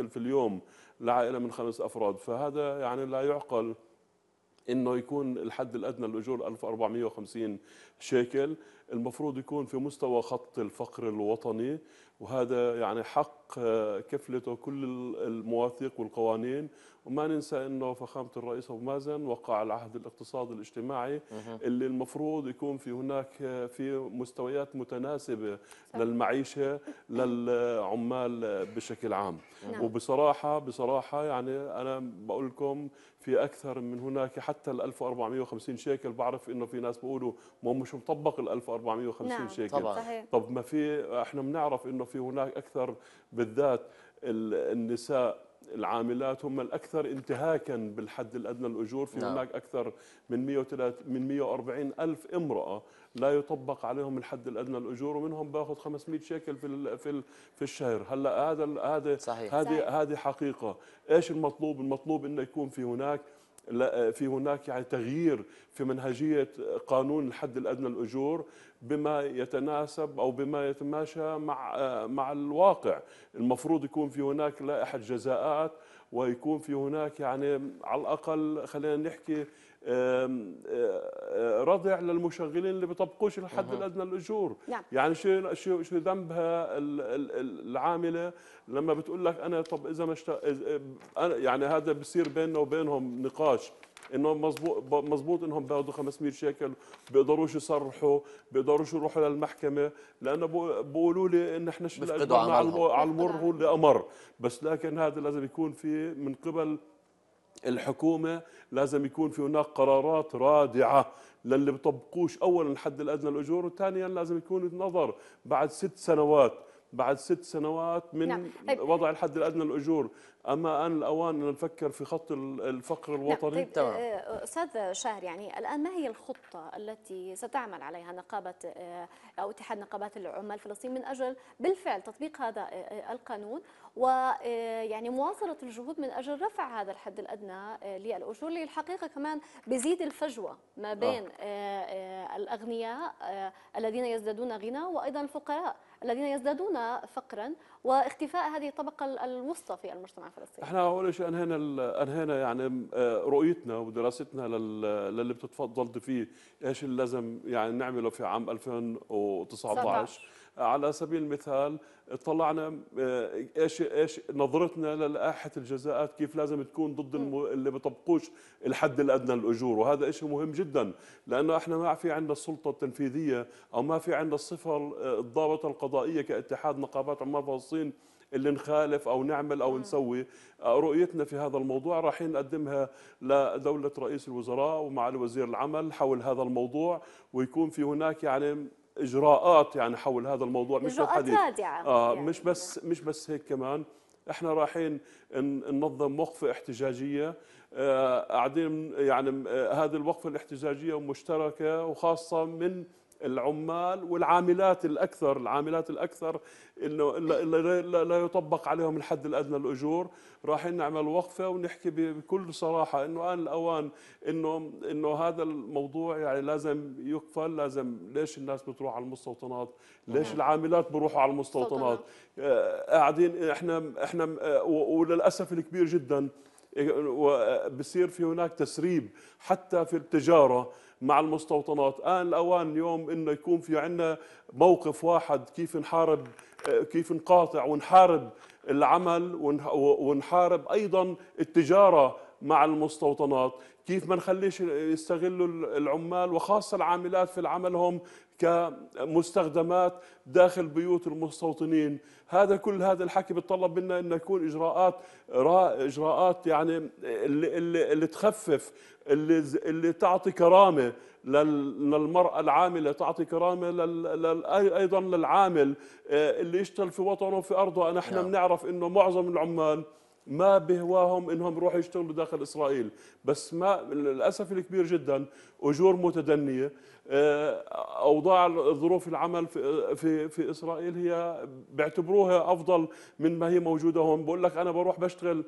يحتفل في اليوم لعائله من خمس افراد فهذا يعني لا يعقل انه يكون الحد الادنى للاجور 1450 شيكل المفروض يكون في مستوى خط الفقر الوطني وهذا يعني حق آه، كفلته كل المواثيق والقوانين وما ننسى انه فخامه الرئيس ابو مازن وقع العهد الاقتصادي الاجتماعي اللي المفروض يكون في هناك آه، في مستويات متناسبه للمعيشه للعمال آه، بشكل عام نعم. وبصراحه بصراحه يعني انا بقول لكم في اكثر من هناك حتى ال 1450 شيكل بعرف انه في ناس بيقولوا ما مش مطبق ال 1450 450 نعم، شيكل طبعا. صحيح. طب ما في احنا بنعرف انه في هناك اكثر بالذات النساء العاملات هم الاكثر انتهاكا بالحد الادنى الاجور في نعم. هناك اكثر من 130 من 140 الف امراه لا يطبق عليهم الحد الادنى الاجور ومنهم باخذ 500 شيكل في في في الشهر هلا هذا هذا هذه هذه حقيقه ايش المطلوب المطلوب انه يكون في هناك آه، في هناك يعني تغيير في منهجية آه، قانون الحد الأدنى الأجور بما يتناسب أو بما يتماشى مع آه، مع الواقع المفروض يكون في هناك لائحة جزاءات ويكون في هناك يعني على الأقل خلينا نحكي آه، آه، رضع للمشغلين اللي بيطبقوش الحد الادنى للاجور نعم. يعني شو شو شو ذنبها العامله لما بتقول لك انا طب اذا ما يعني هذا بصير بيننا وبينهم نقاش انه مزبوط مزبوط انهم بياخذوا 500 شيكل بيقدروش يصرحوا بيقدروش يروحوا للمحكمه لانه بيقولوا لي ان احنا على المر هو اللي امر بس لكن هذا لازم يكون في من قبل الحكومة لازم يكون في هناك قرارات رادعة للي بطبقوش أولا الحد الأدنى الأجور وثانيا لازم يكون النظر بعد ست سنوات بعد ست سنوات من نعم. طيب. وضع الحد الادنى للاجور، اما ان الاوان ان نفكر في خط الفقر نعم، الوطني نعم. طيب آه، آه، استاذ شاهر يعني الان ما هي الخطه التي ستعمل عليها نقابه آه، او اتحاد نقابات العمال فلسطين من اجل بالفعل تطبيق هذا القانون ويعني مواصله الجهود من اجل رفع هذا الحد الادنى للاجور اللي الحقيقه كمان بزيد الفجوه ما بين آه. الاغنياء الذين يزدادون غنى وايضا الفقراء الذين يزدادون فقرا واختفاء هذه الطبقه الوسطى في المجتمع الفلسطيني. احنا اول شيء انهينا انهينا يعني آه، رؤيتنا ودراستنا للي بتتفضلت فيه ايش اللي لازم يعني نعمله في عام 2019 على سبيل المثال طلعنا آه، ايش ايش نظرتنا للائحه الجزاءات كيف لازم تكون ضد اللي بيطبقوش الحد الادنى للاجور وهذا شيء مهم جدا لانه احنا ما في عندنا السلطه التنفيذيه او ما في عندنا الصفه آه، الضابطه القضائيه كاتحاد نقابات عمال فلسطين اللي نخالف او نعمل او نسوي آه، رؤيتنا في هذا الموضوع رايحين نقدمها لدوله رئيس الوزراء ومع وزير العمل حول هذا الموضوع ويكون في هناك يعني اجراءات يعني حول هذا الموضوع مش اجراءات رادعة آه يعني. مش بس مش بس هيك كمان احنا رايحين ننظم وقفه احتجاجيه آه، قاعدين يعني آه، هذه الوقفه الاحتجاجيه مشتركه وخاصه من العمال والعاملات الاكثر العاملات الاكثر انه لا يطبق عليهم الحد الادنى الاجور راح نعمل وقفه ونحكي بكل صراحه انه ان الاوان انه انه هذا الموضوع يعني لازم يقفل لازم ليش الناس بتروح على المستوطنات ليش نعم. العاملات بروحوا على المستوطنات آه، قاعدين احنا احنا آه، وللاسف الكبير جدا إيه، بصير في هناك تسريب حتى في التجاره مع المستوطنات آن آه، الأوان اليوم أنه يكون في عنا موقف واحد كيف نحارب آه، كيف نقاطع ونحارب العمل ونحارب أيضا التجارة مع المستوطنات كيف ما نخليش يستغلوا العمال وخاصة العاملات في عملهم كمستخدمات داخل بيوت المستوطنين هذا كل هذا الحكي بتطلب منا ان يكون اجراءات اجراءات يعني اللي, اللي, اللي تخفف اللي, اللي تعطي كرامه للمرأة العاملة تعطي كرامة لل... أيضا للعامل آه، اللي يشتغل في وطنه في أرضه نحن نعم. بنعرف أنه معظم العمال ما بهواهم انهم يروحوا يشتغلوا داخل اسرائيل بس ما للاسف الكبير جدا اجور متدنيه آه، اوضاع ظروف العمل في في في اسرائيل هي بيعتبروها افضل من ما هي موجوده هون بقول لك انا بروح بشتغل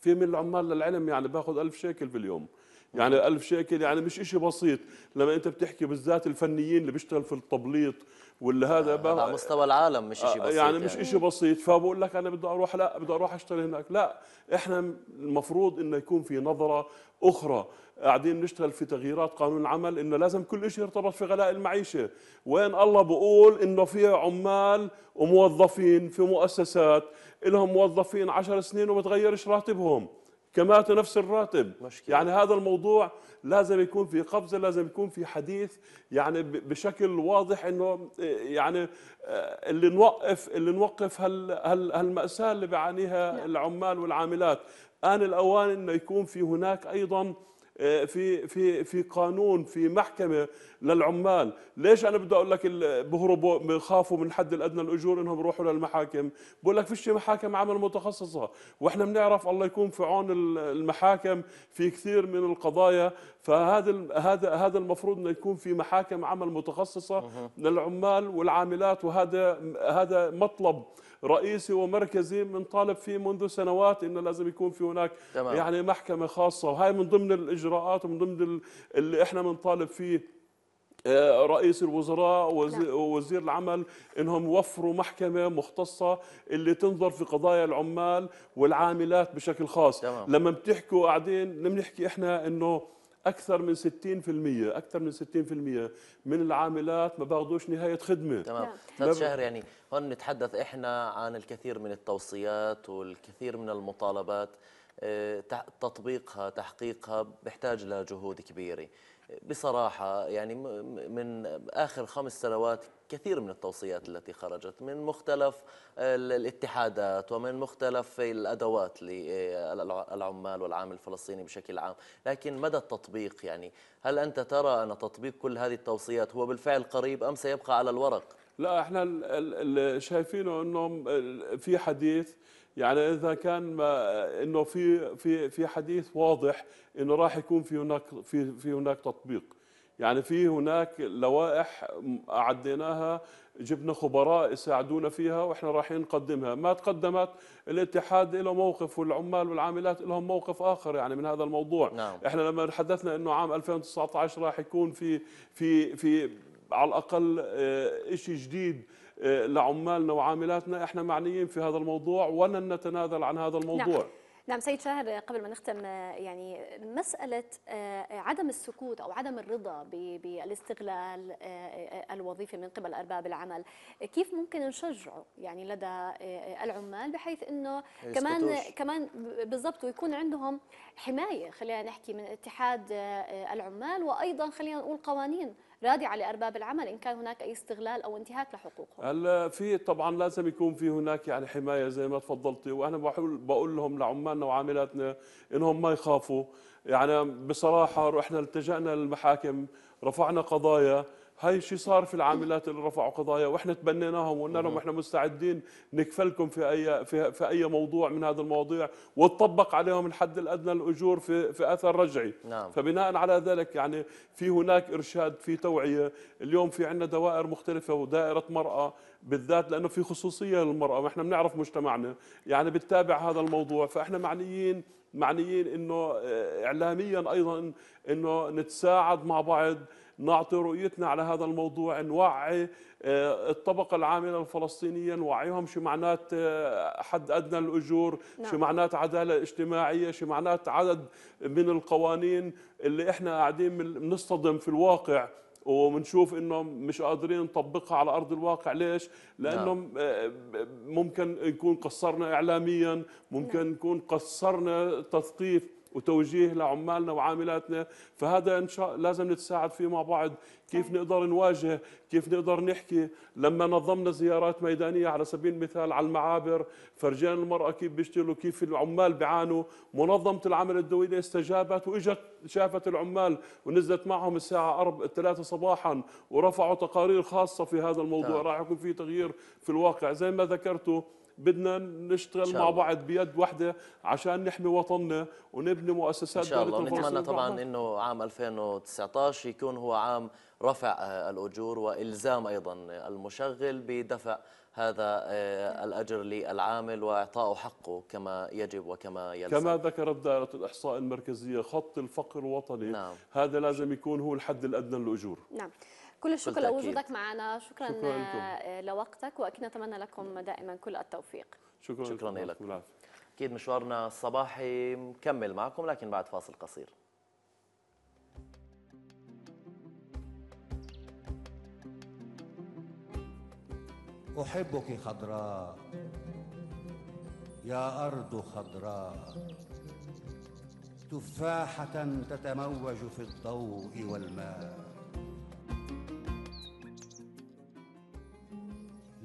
في من العمال للعلم يعني باخذ ألف شيكل في اليوم يعني ألف شيكل يعني مش إشي بسيط لما أنت بتحكي بالذات الفنيين اللي بيشتغل في التبليط واللي هذا بقى على مستوى العالم مش شيء آه، بسيط يعني مش يعني. شيء بسيط فبقول لك انا بدي اروح لا بدي اروح اشتغل هناك لا احنا المفروض انه يكون في نظره اخرى قاعدين نشتغل في تغييرات قانون العمل انه لازم كل شيء يرتبط في غلاء المعيشه وين الله بقول انه في عمال وموظفين في مؤسسات لهم موظفين عشر سنين وما تغيرش راتبهم كمات نفس الراتب مشكلة. يعني هذا الموضوع لازم يكون في قفزة لازم يكون في حديث يعني بشكل واضح انه يعني آه، اللي نوقف اللي نوقف هال هال هالمأساة اللي بيعانيها نعم. العمال والعاملات آن الأوان انه يكون في هناك أيضا آه، في في في قانون في محكمه للعمال ليش انا بدي اقول لك بهربوا بخافوا من الحد الادنى الاجور انهم يروحوا للمحاكم بقول لك فيش محاكم عمل متخصصه واحنا بنعرف الله يكون في عون المحاكم في كثير من القضايا فهذا هذا هذا المفروض انه يكون في محاكم عمل متخصصه للعمال والعاملات وهذا هذا مطلب رئيسي ومركزي بنطالب فيه منذ سنوات انه لازم يكون في هناك تمام. يعني محكمه خاصه وهي من ضمن الاجراءات ومن ضمن اللي احنا بنطالب فيه آه، رئيس الوزراء ووزير نعم. العمل انهم يوفروا محكمه مختصه اللي تنظر في قضايا العمال والعاملات بشكل خاص تمام. لما بتحكوا قاعدين لما احنا انه اكثر من 60% اكثر من 60% من العاملات ما باخذوش نهايه خدمه تمام نعم. طيب استاذ شهر يعني هون نتحدث احنا عن الكثير من التوصيات والكثير من المطالبات آه، تطبيقها تحقيقها بيحتاج لجهود كبيره بصراحة يعني من آخر خمس سنوات كثير من التوصيات التي خرجت من مختلف الاتحادات ومن مختلف الأدوات للعمال والعامل الفلسطيني بشكل عام لكن مدى التطبيق يعني هل أنت ترى أن تطبيق كل هذه التوصيات هو بالفعل قريب أم سيبقى على الورق؟ لا احنا شايفينه انه في حديث يعني اذا كان ما انه في في في حديث واضح انه راح يكون في هناك في في هناك تطبيق يعني في هناك لوائح عديناها جبنا خبراء يساعدونا فيها واحنا رايحين نقدمها ما تقدمت الاتحاد له موقف والعمال والعاملات لهم موقف اخر يعني من هذا الموضوع نعم. احنا لما تحدثنا انه عام 2019 راح يكون في في في على الاقل آه، شيء جديد آه، لعمالنا وعاملاتنا احنا معنيين في هذا الموضوع ولن نتنازل عن هذا نعم. الموضوع نعم. نعم سيد شاهر قبل ما نختم آه، يعني مسألة آه، عدم السكوت أو عدم الرضا بالاستغلال الوظيفي من قبل أرباب العمل كيف ممكن نشجعه يعني لدى العمال بحيث أنه كمان كمان بالضبط ويكون عندهم حماية خلينا نحكي من اتحاد العمال وأيضا خلينا نقول قوانين راضعه لارباب العمل ان كان هناك اي استغلال او انتهاك لحقوقهم في طبعا لازم يكون في هناك يعني حمايه زي ما تفضلتي وانا بقول بقول لهم لعمالنا وعاملاتنا انهم ما يخافوا يعني بصراحه احنا التجانا للمحاكم رفعنا قضايا هاي شو صار في العاملات اللي رفعوا قضايا واحنا تبنيناهم وقلنا لهم احنا مستعدين نكفلكم في اي في, في اي موضوع من هذه المواضيع وتطبق عليهم الحد الادنى للاجور في في اثر رجعي نعم. فبناء على ذلك يعني في هناك ارشاد في توعيه اليوم في عندنا دوائر مختلفه ودائره مراه بالذات لانه في خصوصيه للمراه واحنا بنعرف مجتمعنا يعني بتتابع هذا الموضوع فاحنا معنيين معنيين انه آه، اعلاميا ايضا انه نتساعد مع بعض نعطي رؤيتنا على هذا الموضوع نوعي آه، الطبقة العاملة الفلسطينية نوعيهم شو معنات آه، حد أدنى الأجور نعم. شو معنات عدالة اجتماعية شو معنات عدد من القوانين اللي إحنا قاعدين بنصطدم في الواقع وبنشوف انهم مش قادرين نطبقها على ارض الواقع ليش لانهم نعم. آه، ممكن نكون قصرنا اعلاميا ممكن نعم. نكون قصرنا تثقيف وتوجيه لعمالنا وعاملاتنا فهذا ان شاء لازم نتساعد فيه مع بعض كيف نقدر نواجه كيف نقدر نحكي لما نظمنا زيارات ميدانيه على سبيل المثال على المعابر فرجينا المراه كيف بيشتغلوا كيف العمال بيعانوا منظمه العمل الدولي استجابت واجت شافت العمال ونزلت معهم الساعه 4 3 صباحا ورفعوا تقارير خاصه في هذا الموضوع نعم. راح يكون في تغيير في الواقع زي ما ذكرتوا بدنا نشتغل مع بعض بيد واحده عشان نحمي وطننا ونبني مؤسسات ان شاء الله نتمنى طبعا انه عام 2019 يكون هو عام رفع آه، الاجور والزام ايضا المشغل بدفع هذا آه، الأجر للعامل وإعطائه حقه كما يجب وكما يلزم كما ذكرت دائرة الإحصاء المركزية خط الفقر الوطني نعم. هذا لازم يكون هو الحد الأدنى للأجور نعم كل الشكر لوجودك معنا شكرا, شكرا آه، لوقتك واكيد نتمنى لكم دائما كل التوفيق شكرا شكرا لك اكيد مشوارنا الصباحي مكمل معكم لكن بعد فاصل قصير احبك خضراء يا ارض خضراء تفاحه تتموج في الضوء والماء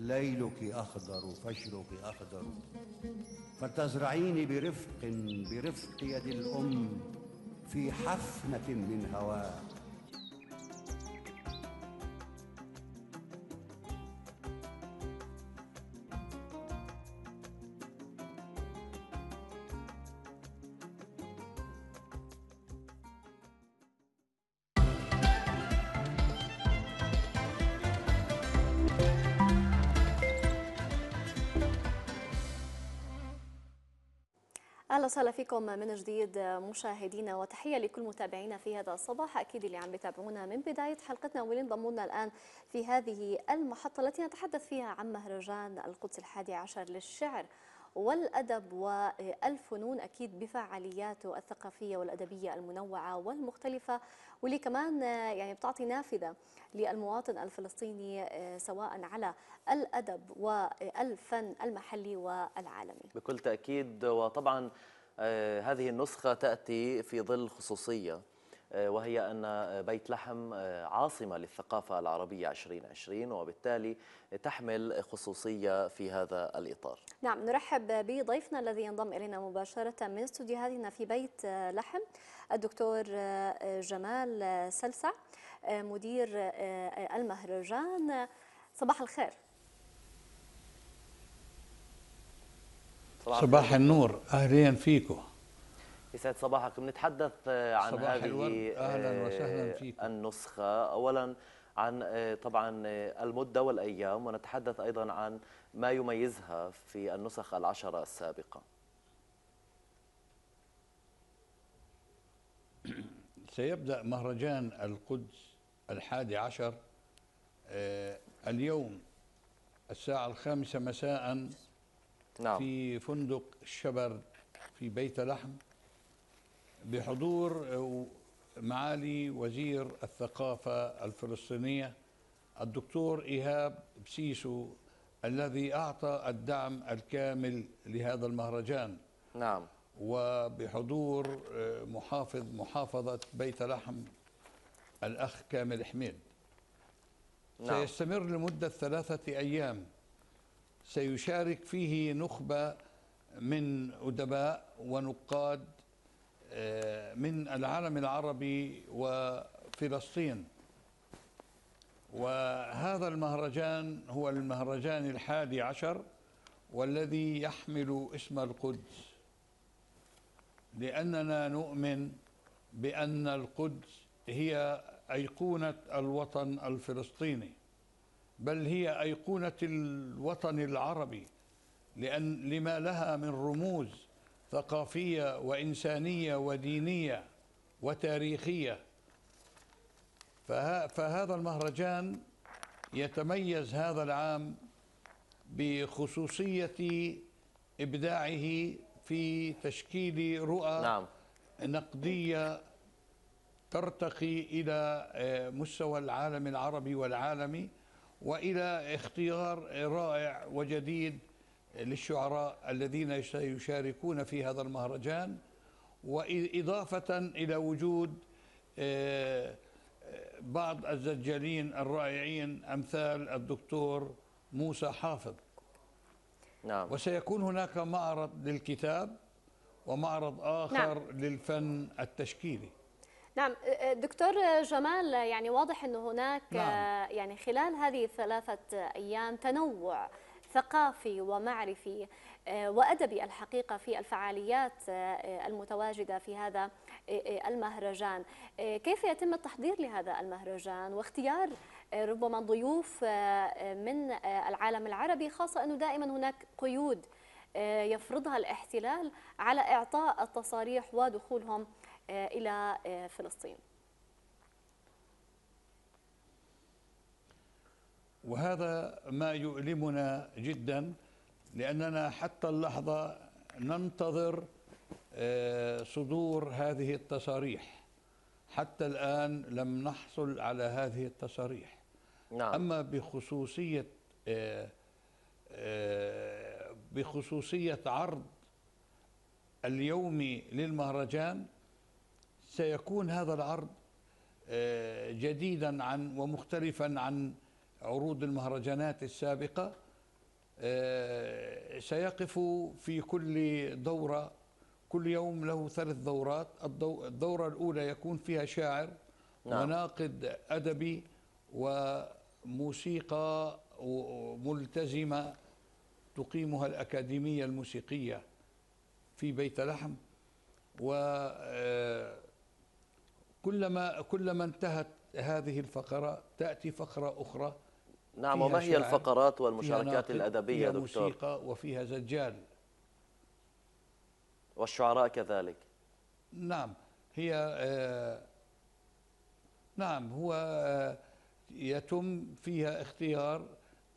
ليلك أخضر فجرك أخضر فتزرعيني برفق برفق يد الأم في حفنة من هواك اهلا وسهلا فيكم من جديد مشاهدينا وتحيه لكل متابعينا في هذا الصباح اكيد اللي عم بتابعونا من بدايه حلقتنا واللي انضموا لنا الان في هذه المحطه التي نتحدث فيها عن مهرجان القدس الحادي عشر للشعر والأدب والفنون أكيد بفعالياته الثقافية والأدبية المنوعة والمختلفة واللي كمان يعني بتعطي نافذة للمواطن الفلسطيني سواء على الأدب والفن المحلي والعالمي بكل تأكيد وطبعا آه، هذه النسخة تأتي في ظل خصوصية آه، وهي أن آه، بيت لحم آه، عاصمة للثقافة العربية 2020 وبالتالي تحمل خصوصية في هذا الإطار نعم نرحب بضيفنا الذي ينضم إلينا مباشرة من استوديوهاتنا في بيت لحم الدكتور جمال سلسع مدير المهرجان صباح الخير صباح, صباح النور أهلين فيكم يسعد صباحك بنتحدث آه، عن صباح هذه الورد. أهلا آه، وسهلا فيكم. النسخة أولا عن آه، طبعا المدة والأيام ونتحدث أيضا عن ما يميزها في النسخ العشرة السابقة سيبدأ مهرجان القدس الحادي عشر اليوم الساعة الخامسة مساء نعم. في فندق الشبر في بيت لحم بحضور معالي وزير الثقافة الفلسطينية الدكتور إيهاب بسيسو الذي أعطى الدعم الكامل لهذا المهرجان نعم وبحضور آه، محافظ محافظة بيت لحم الأخ كامل حميد نعم. سيستمر لمدة ثلاثة أيام سيشارك فيه نخبة من أدباء ونقاد من العالم العربي وفلسطين وهذا المهرجان هو المهرجان الحادي عشر والذي يحمل اسم القدس لأننا نؤمن بأن القدس هي أيقونة الوطن الفلسطيني بل هي أيقونة الوطن العربي لأن لما لها من رموز ثقافية وإنسانية ودينية وتاريخية فهذا المهرجان يتميز هذا العام بخصوصية إبداعه في تشكيل رؤى نعم. نقدية ترتقي إلى آه، مستوى العالم العربي والعالمي وإلى اختيار رائع وجديد للشعراء الذين سيشاركون في هذا المهرجان وإضافة إلى وجود آه، آه، بعض الزجالين الرائعين أمثال الدكتور موسى حافظ نعم. وسيكون هناك معرض للكتاب ومعرض آخر نعم. للفن التشكيلي نعم آه، دكتور جمال يعني واضح أنه هناك نعم. يعني خلال هذه الثلاثة أيام تنوع ثقافي ومعرفي آه، وأدبي الحقيقة في الفعاليات آه، آه، المتواجدة في هذا المهرجان كيف يتم التحضير لهذا المهرجان واختيار ربما ضيوف من العالم العربي خاصة أنه دائما هناك قيود يفرضها الاحتلال على إعطاء التصاريح ودخولهم إلى فلسطين وهذا ما يؤلمنا جدا لأننا حتى اللحظة ننتظر آه، صدور هذه التصاريح حتى الآن لم نحصل على هذه التصاريح نعم. أما بخصوصية آه، آه، بخصوصية عرض اليومي للمهرجان سيكون هذا العرض جديدا عن ومختلفا عن عروض المهرجانات السابقة آه، سيقف في كل دورة كل يوم له ثلاث دورات الدورة الأولى يكون فيها شاعر نعم. وناقد أدبي وموسيقى ملتزمة تقيمها الأكاديمية الموسيقية في بيت لحم وكلما آه، كلما انتهت هذه الفقرة تأتي فقرة أخرى نعم وما هي الفقرات والمشاركات الأدبية فيها دكتور موسيقى وفيها زجال والشعراء كذلك نعم هي آه نعم هو آه يتم فيها اختيار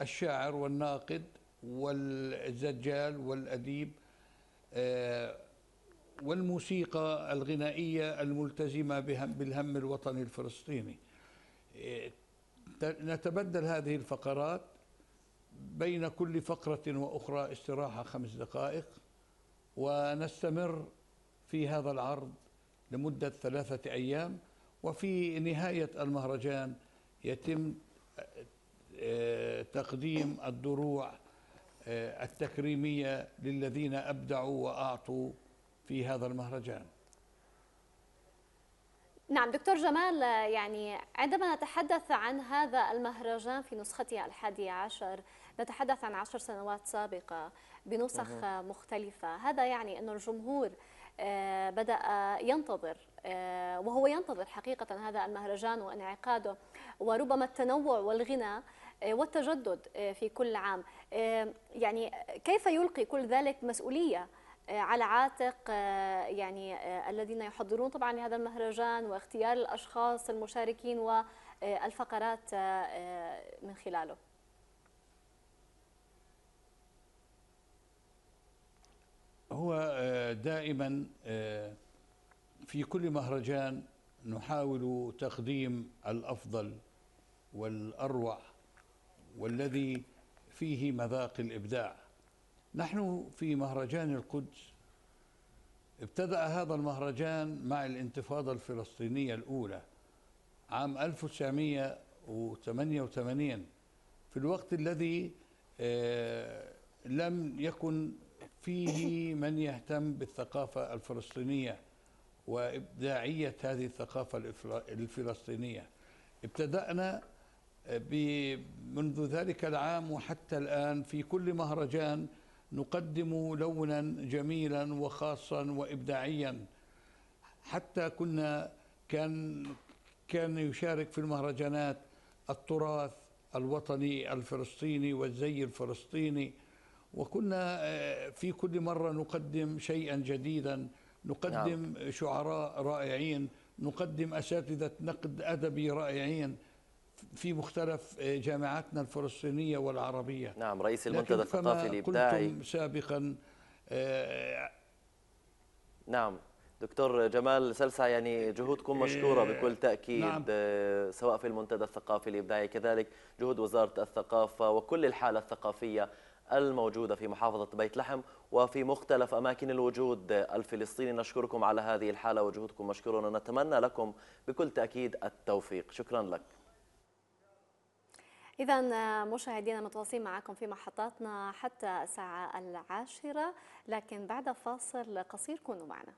الشاعر والناقد والزجال والأديب آه والموسيقى الغنائية الملتزمة بالهم الوطني الفلسطيني نتبدل هذه الفقرات بين كل فقرة وأخرى استراحة خمس دقائق ونستمر في هذا العرض لمدة ثلاثة أيام وفي نهاية المهرجان يتم آه، تقديم الدروع آه، التكريمية للذين أبدعوا وأعطوا في هذا المهرجان نعم دكتور جمال يعني عندما نتحدث عن هذا المهرجان في نسخته الحادية عشر نتحدث عن عشر سنوات سابقة بنسخ مختلفة هذا يعني أن الجمهور آه، بدأ ينتظر آه، وهو ينتظر حقيقة هذا المهرجان وانعقاده وربما التنوع والغنى آه، والتجدد في كل عام يعني كيف يلقي كل ذلك مسؤولية آه، على عاتق آه، يعني آه، الذين يحضرون طبعا لهذا المهرجان واختيار الاشخاص المشاركين والفقرات من خلاله هو دائما في كل مهرجان نحاول تقديم الافضل والاروع والذي فيه مذاق الابداع نحن في مهرجان القدس ابتدأ هذا المهرجان مع الانتفاضة الفلسطينية الأولى عام 1988 في الوقت الذي آه، لم يكن فيه من يهتم بالثقافة الفلسطينية وإبداعية هذه الثقافة الفلسطينية ابتدأنا آه، منذ ذلك العام وحتى الآن في كل مهرجان نقدم لونا جميلا وخاصا وابداعيا حتى كنا كان كان يشارك في المهرجانات التراث الوطني الفلسطيني والزي الفلسطيني وكنا آه، في كل مره نقدم شيئا جديدا نقدم نعم. شعراء رائعين نقدم اساتذه نقد ادبي رائعين في مختلف آه، جامعاتنا الفلسطينيه والعربيه نعم رئيس المنتدى الثقافي الابداعي قلتم سابقا آه، نعم دكتور جمال سلسع يعني جهودكم آه، مشكورة بكل تأكيد نعم. سواء في المنتدى الثقافي الإبداعي كذلك جهود وزارة الثقافة وكل الحالة الثقافية الموجودة في محافظة بيت لحم وفي مختلف أماكن الوجود الفلسطيني نشكركم على هذه الحالة وجهودكم مشكورة ونتمنى لكم بكل تأكيد التوفيق شكرا لك إذا آه، مشاهدينا متواصلين معكم في محطاتنا حتى الساعة العاشرة لكن بعد فاصل قصير كونوا معنا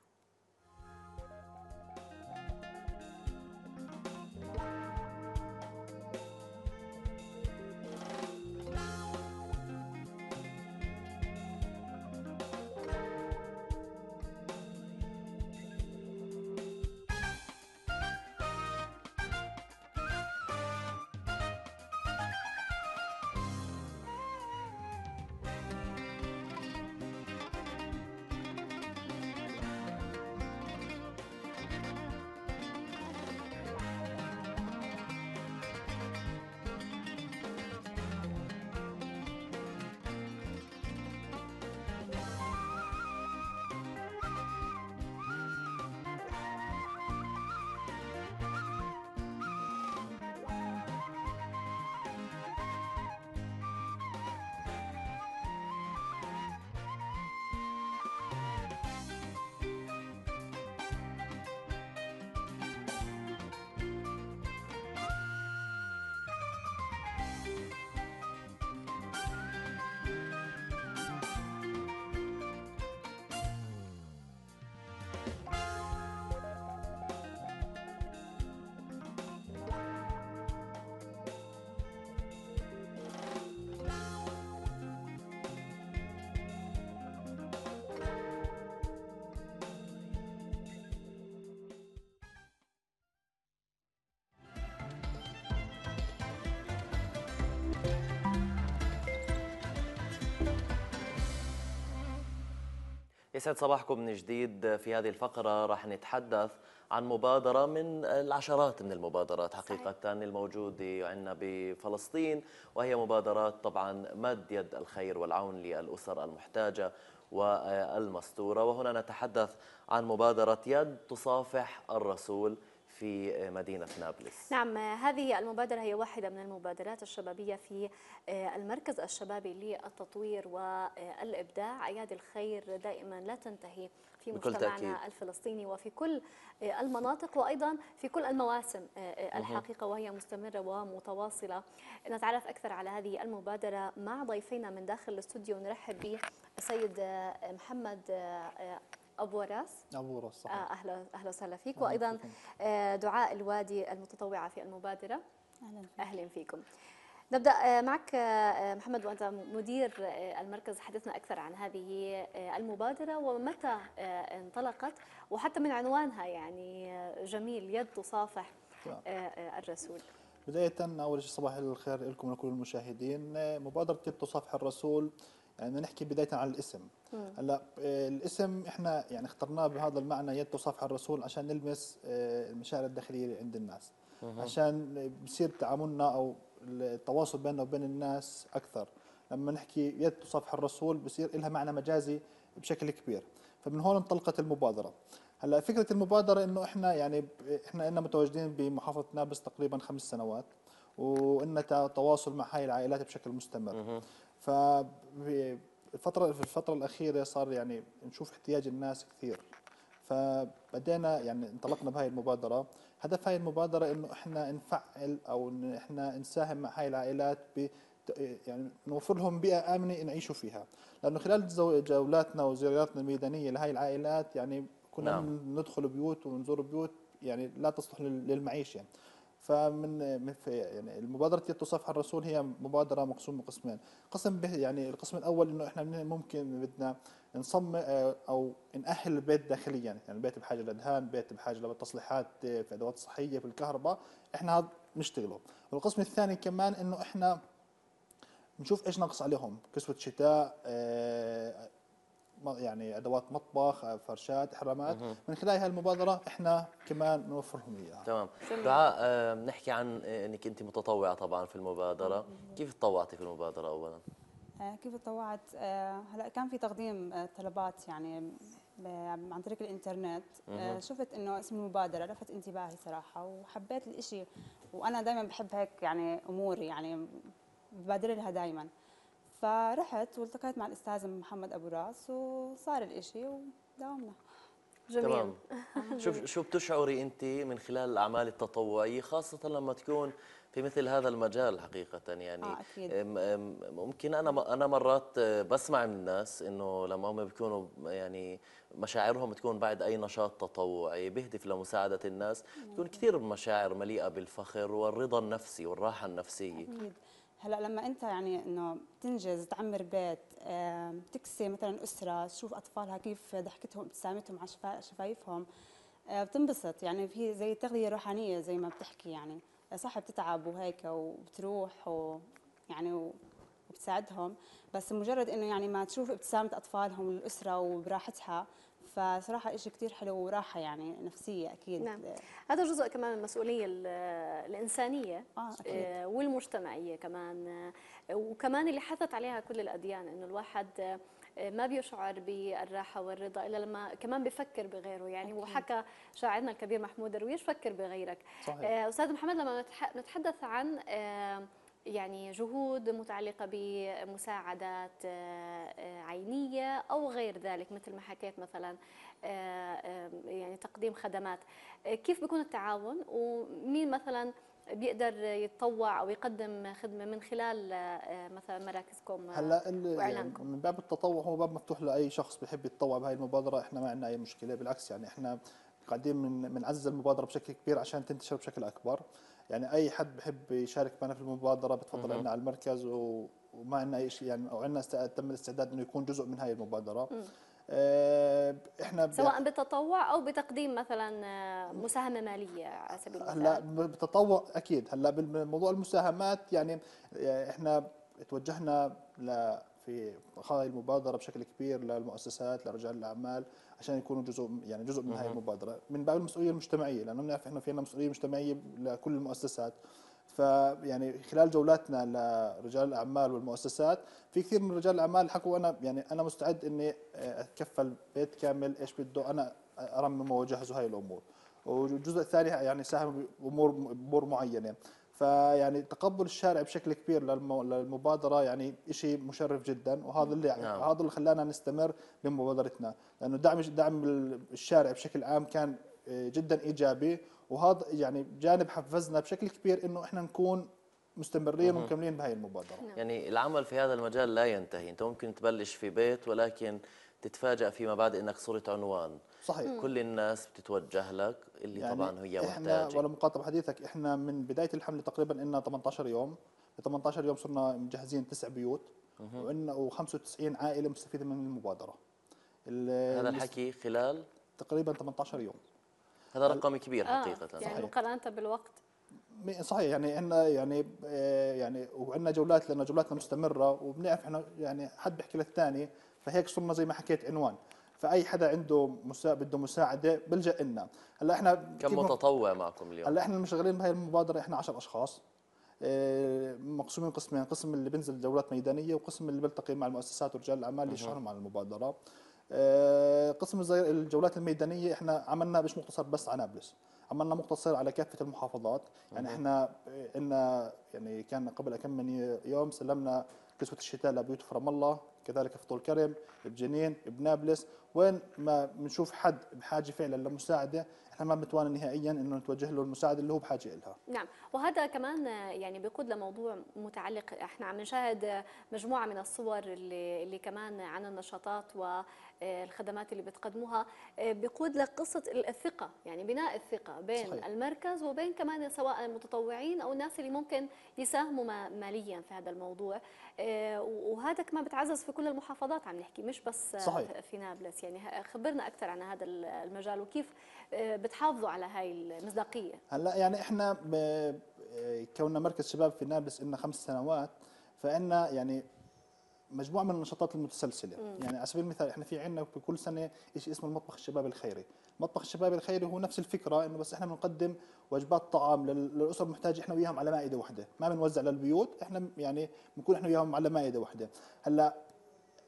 يسعد صباحكم من جديد في هذه الفقرة راح نتحدث عن مبادرة من العشرات من المبادرات حقيقة صحيح. الموجودة عندنا بفلسطين وهي مبادرات طبعا مد يد الخير والعون للأسر المحتاجة والمستورة وهنا نتحدث عن مبادرة يد تصافح الرسول في آه، مدينة نابلس نعم آه، هذه المبادرة هي واحدة من المبادرات الشبابية في آه، المركز الشبابي للتطوير والإبداع أيادي الخير دائما لا تنتهي في مجتمعنا تأكيد. الفلسطيني وفي كل المناطق وأيضا في كل المواسم الحقيقة وهي مستمرة ومتواصلة نتعرف أكثر على هذه المبادرة مع ضيفينا من داخل الاستوديو نرحب به السيد محمد ابو راس ابو راس صحيح آه اهلا اهلا وسهلا فيك وايضا آه، دعاء الوادي المتطوعه في المبادره اهلا فيك. اهلا فيكم نبدا آه، معك آه، محمد وانت مدير المركز حدثنا اكثر عن هذه المبادره ومتى انطلقت وحتى من عنوانها يعني جميل يد تصافح الرسول بداية أول شيء صباح الخير لكم ولكل المشاهدين مبادرة يد تصافح الرسول يعني نحكي بداية عن الاسم هلا آه، الاسم احنا يعني اخترناه بهذا المعنى يد تصفح الرسول عشان نلمس آه، المشاعر الداخليه اللي عند الناس عشان بصير تعاملنا او التواصل بيننا وبين الناس اكثر لما نحكي يد تصفح الرسول بصير لها معنى مجازي بشكل كبير فمن هون انطلقت المبادره هلا فكره المبادره انه احنا يعني احنا لنا متواجدين بمحافظه نابلس تقريبا خمس سنوات وإن تواصل مع هاي العائلات بشكل مستمر ف الفترة في الفترة الأخيرة صار يعني نشوف احتياج الناس كثير فبدينا يعني انطلقنا بهاي المبادرة هدف هاي المبادرة إنه إحنا نفعل أو إحنا نساهم مع هاي العائلات ب يعني نوفر لهم بيئة آمنة يعيشوا فيها لأنه خلال جولاتنا وزياراتنا الميدانية لهاي العائلات يعني كنا نعم. ندخل بيوت ونزور بيوت يعني لا تصلح للمعيشة يعني. فمن يعني المبادره التي تصف الرسول هي مبادره مقسومه قسمين قسم يعني القسم الاول انه احنا ممكن بدنا نصمم آه، او نأهل البيت داخليا يعني البيت بحاجه لادهان بيت بحاجه لتصليحات آه، في ادوات صحيه في الكهرباء احنا هذا بنشتغله والقسم الثاني كمان انه احنا نشوف ايش ناقص عليهم كسوه شتاء آه، يعني ادوات مطبخ فرشات حرامات من خلال هالمبادره احنا كمان نوفر لهم اياها تمام دعاء بنحكي آه، عن آه، انك انت متطوعه طبعا في المبادره كيف تطوعتي في المبادره اولا آه، كيف تطوعت هلا كان في تقديم طلبات يعني عن طريق الانترنت شفت انه اسم المبادره لفت انتباهي صراحه وحبيت الاشي وانا دائما بحب هيك يعني اموري يعني ببادر لها دائما فرحت والتقيت مع الاستاذ محمد ابو راس وصار الإشي وداومنا جميل تمام شو شو بتشعري انت من خلال الاعمال التطوعيه خاصه لما تكون في مثل هذا المجال حقيقه يعني آه أكيد. ممكن انا انا مرات بسمع من الناس انه لما هم بيكونوا يعني مشاعرهم تكون بعد اي نشاط تطوعي بهدف لمساعده الناس تكون كثير مشاعر مليئه بالفخر والرضا النفسي والراحه النفسيه أكيد. هلا لما انت يعني انه تنجز تعمر بيت تكسي مثلا اسره تشوف اطفالها كيف ضحكتهم ابتسامتهم على شفايفهم آه، بتنبسط يعني في زي تغذيه روحانيه زي ما بتحكي يعني صح بتتعب وهيك وبتروح يعني وبتساعدهم بس مجرد انه يعني ما تشوف ابتسامه اطفالهم والاسره وبراحتها فصراحه شيء كثير حلو وراحه يعني نفسيه اكيد نعم. هذا جزء كمان من المسؤوليه الانسانيه آه،, آه أكيد. والمجتمعيه كمان آه، وكمان اللي حثت عليها كل الاديان انه الواحد آه، ما بيشعر بالراحة والرضا إلا لما كمان بفكر بغيره يعني أكيد. وحكى شاعرنا الكبير محمود درويش فكر بغيرك صحيح. أستاذ محمد لما نتحدث عن يعني جهود متعلقة بمساعدات آه، آه، عينية أو غير ذلك مثل ما حكيت مثلا آه، يعني تقديم خدمات كيف بيكون التعاون ومين مثلا بيقدر يتطوع او يقدم خدمه من خلال مثلا مراكزكم هلا واعلانكم من باب التطوع هو باب مفتوح لاي شخص بحب يتطوع بهي المبادره احنا ما عندنا اي مشكله بالعكس يعني احنا قاعدين بنعزز المبادره بشكل كبير عشان تنتشر بشكل اكبر يعني اي حد بحب يشارك معنا في المبادره بتفضل عندنا على المركز و... وما عندنا اي شيء يعني او عندنا تم الاستعداد انه يكون جزء من هاي المبادره مم. آه، احنا سواء بتطوع او بتقديم مثلا آه، مساهمه ماليه على سبيل المثال هلا بتطوع اكيد هلا بالموضوع المساهمات يعني آه، احنا توجهنا ل في هاي المبادره بشكل كبير للمؤسسات لرجال الاعمال عشان يكونوا جزء يعني جزء من هاي المبادره من باب المسؤوليه المجتمعيه لانه بنعرف احنا في عندنا مسؤوليه مجتمعيه لكل المؤسسات فيعني خلال جولاتنا لرجال الاعمال والمؤسسات في كثير من رجال الاعمال حكوا انا يعني انا مستعد اني آه، اتكفل بيت كامل ايش بده انا ارممه واجهزه هاي الامور والجزء الثاني يعني ساهم بامور امور معينه فيعني تقبل الشارع بشكل كبير للمبادره يعني شيء مشرف جدا وهذا اللي يعني نعم. هذا اللي خلانا نستمر بمبادرتنا لانه دعم دعم الشارع بشكل عام كان آه، جدا ايجابي وهذا يعني جانب حفزنا بشكل كبير انه احنا نكون مستمرين ومكملين بهي المبادره نعم. يعني العمل في هذا المجال لا ينتهي انت ممكن تبلش في بيت ولكن تتفاجأ فيما بعد انك صرت عنوان صحيح كل الناس بتتوجه لك اللي يعني طبعا هي محتاجه ولا مقاطعه حديثك احنا من بدايه الحمله تقريبا إلنا 18 يوم ب 18 يوم صرنا مجهزين تسع بيوت وعندنا و95 عائله مستفيده من المبادره هذا الحكي خلال تقريبا 18 يوم هذا رقم كبير آه حقيقه يعني مقارنه بالوقت صحيح يعني احنا يعني آه، يعني وعندنا جولات لان جولاتنا مستمره وبنعرف احنا يعني حد بيحكي للثاني فهيك صرنا زي ما حكيت عنوان فاي حدا عنده مسا... بده مساعده بلجا لنا هلا احنا كم متطوع معكم اليوم هلا احنا مشغلين بهي المبادره احنا 10 اشخاص آه، مقسومين قسمين قسم اللي بنزل دورات ميدانيه وقسم اللي بيلتقي مع المؤسسات ورجال الاعمال اللي يشرحهم عن المبادره آه، قسم زي الجولات الميدانيه احنا عملنا مش مقتصر بس على نابلس عملنا مقتصر على كافه المحافظات يعني احنا ان يعني كان قبل كم من يوم سلمنا كسوه الشتاء لبيوت فرام الله كذلك في طول كرم بجنين بنابلس وين ما بنشوف حد بحاجه فعلا لمساعده احنا ما بنتوانى نهائيا انه نتوجه له المساعده اللي هو بحاجه لها. نعم، وهذا كمان يعني بيقود لموضوع متعلق احنا عم نشاهد مجموعه من الصور اللي اللي كمان عن النشاطات و آه، الخدمات اللي بتقدموها آه، بيقود لقصه الثقه يعني بناء الثقه بين صحيح. المركز وبين كمان سواء المتطوعين او الناس اللي ممكن يساهموا ماليا في هذا الموضوع آه، وهذا كمان بتعزز في كل المحافظات عم نحكي مش بس صحيح. في نابلس يعني خبرنا اكثر عن هذا المجال وكيف بتحافظوا على هاي المصداقيه هلا يعني احنا كوننا مركز شباب في نابلس لنا خمس سنوات فإن يعني مجموعه من النشاطات المتسلسله مم. يعني على سبيل المثال احنا في عندنا بكل سنه شيء اسمه المطبخ الشباب الخيري مطبخ الشباب الخيري هو نفس الفكره انه بس احنا بنقدم وجبات طعام للاسر المحتاجه احنا وياهم على مائده واحده ما بنوزع للبيوت احنا يعني بنكون احنا وياهم على مائده واحده هلا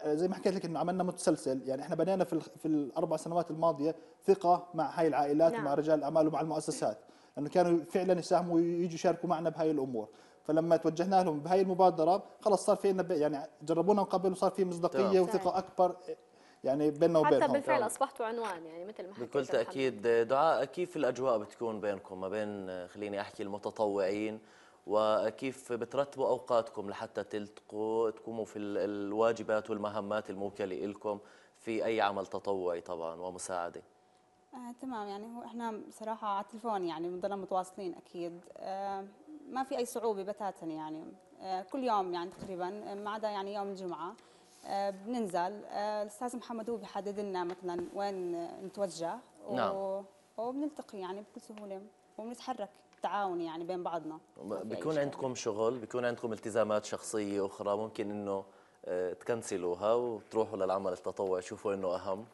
آه، زي ما حكيت لك انه عملنا متسلسل يعني احنا بنينا في في الاربع سنوات الماضيه ثقه مع هاي العائلات نعم. ومع رجال الاعمال ومع المؤسسات لانه كانوا فعلا يساهموا ويجوا يشاركوا معنا بهاي الامور فلما توجهنا لهم بهي المبادره خلص صار في يعني جربونا من قبل وصار في مصداقيه وثقه اكبر يعني بيننا وبينهم حتى بالفعل اصبحتوا عنوان يعني مثل ما حكيت بكل تاكيد دعاء كيف الاجواء بتكون بينكم ما بين خليني احكي المتطوعين وكيف بترتبوا اوقاتكم لحتى تلتقوا تقوموا في الواجبات والمهمات الموكله لكم في اي عمل تطوعي طبعا ومساعده آه تمام يعني هو احنا بصراحه على التليفون يعني بنضلنا متواصلين اكيد آه ما في اي صعوبه بتاتا يعني آه، كل يوم يعني تقريبا آه، ما عدا يعني يوم الجمعه آه، بننزل الاستاذ محمد هو بيحدد لنا مثلا وين نتوجه نعم. وبنلتقي يعني بكل سهوله وبنتحرك تعاون يعني بين بعضنا بيكون عندكم شغل بيكون عندكم التزامات شخصيه اخرى ممكن انه تكنسلوها وتروحوا للعمل التطوعي تشوفوا انه اهم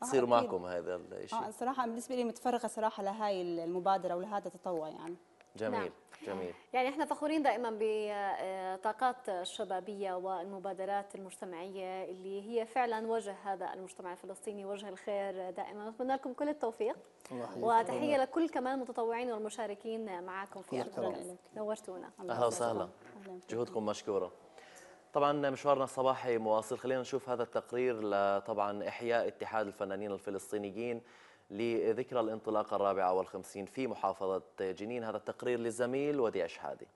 تصير آه معكم هذا الشيء اه صراحه بالنسبه لي متفرغه صراحه لهي المبادره ولهذا التطوع يعني جميل نعم. جميل يعني احنا فخورين دائما بطاقات الشبابيه والمبادرات المجتمعيه اللي هي فعلا وجه هذا المجتمع الفلسطيني وجه الخير دائما نتمنى لكم كل التوفيق وتحيه لكل كمان المتطوعين والمشاركين معكم في البرنامج نورتونا اهلا وسهلا جهودكم مشكوره طبعا مشوارنا الصباحي مواصل خلينا نشوف هذا التقرير لطبعا احياء اتحاد الفنانين الفلسطينيين لذكرى الانطلاقة الرابعة والخمسين في محافظة جنين هذا التقرير للزميل وديع شهادي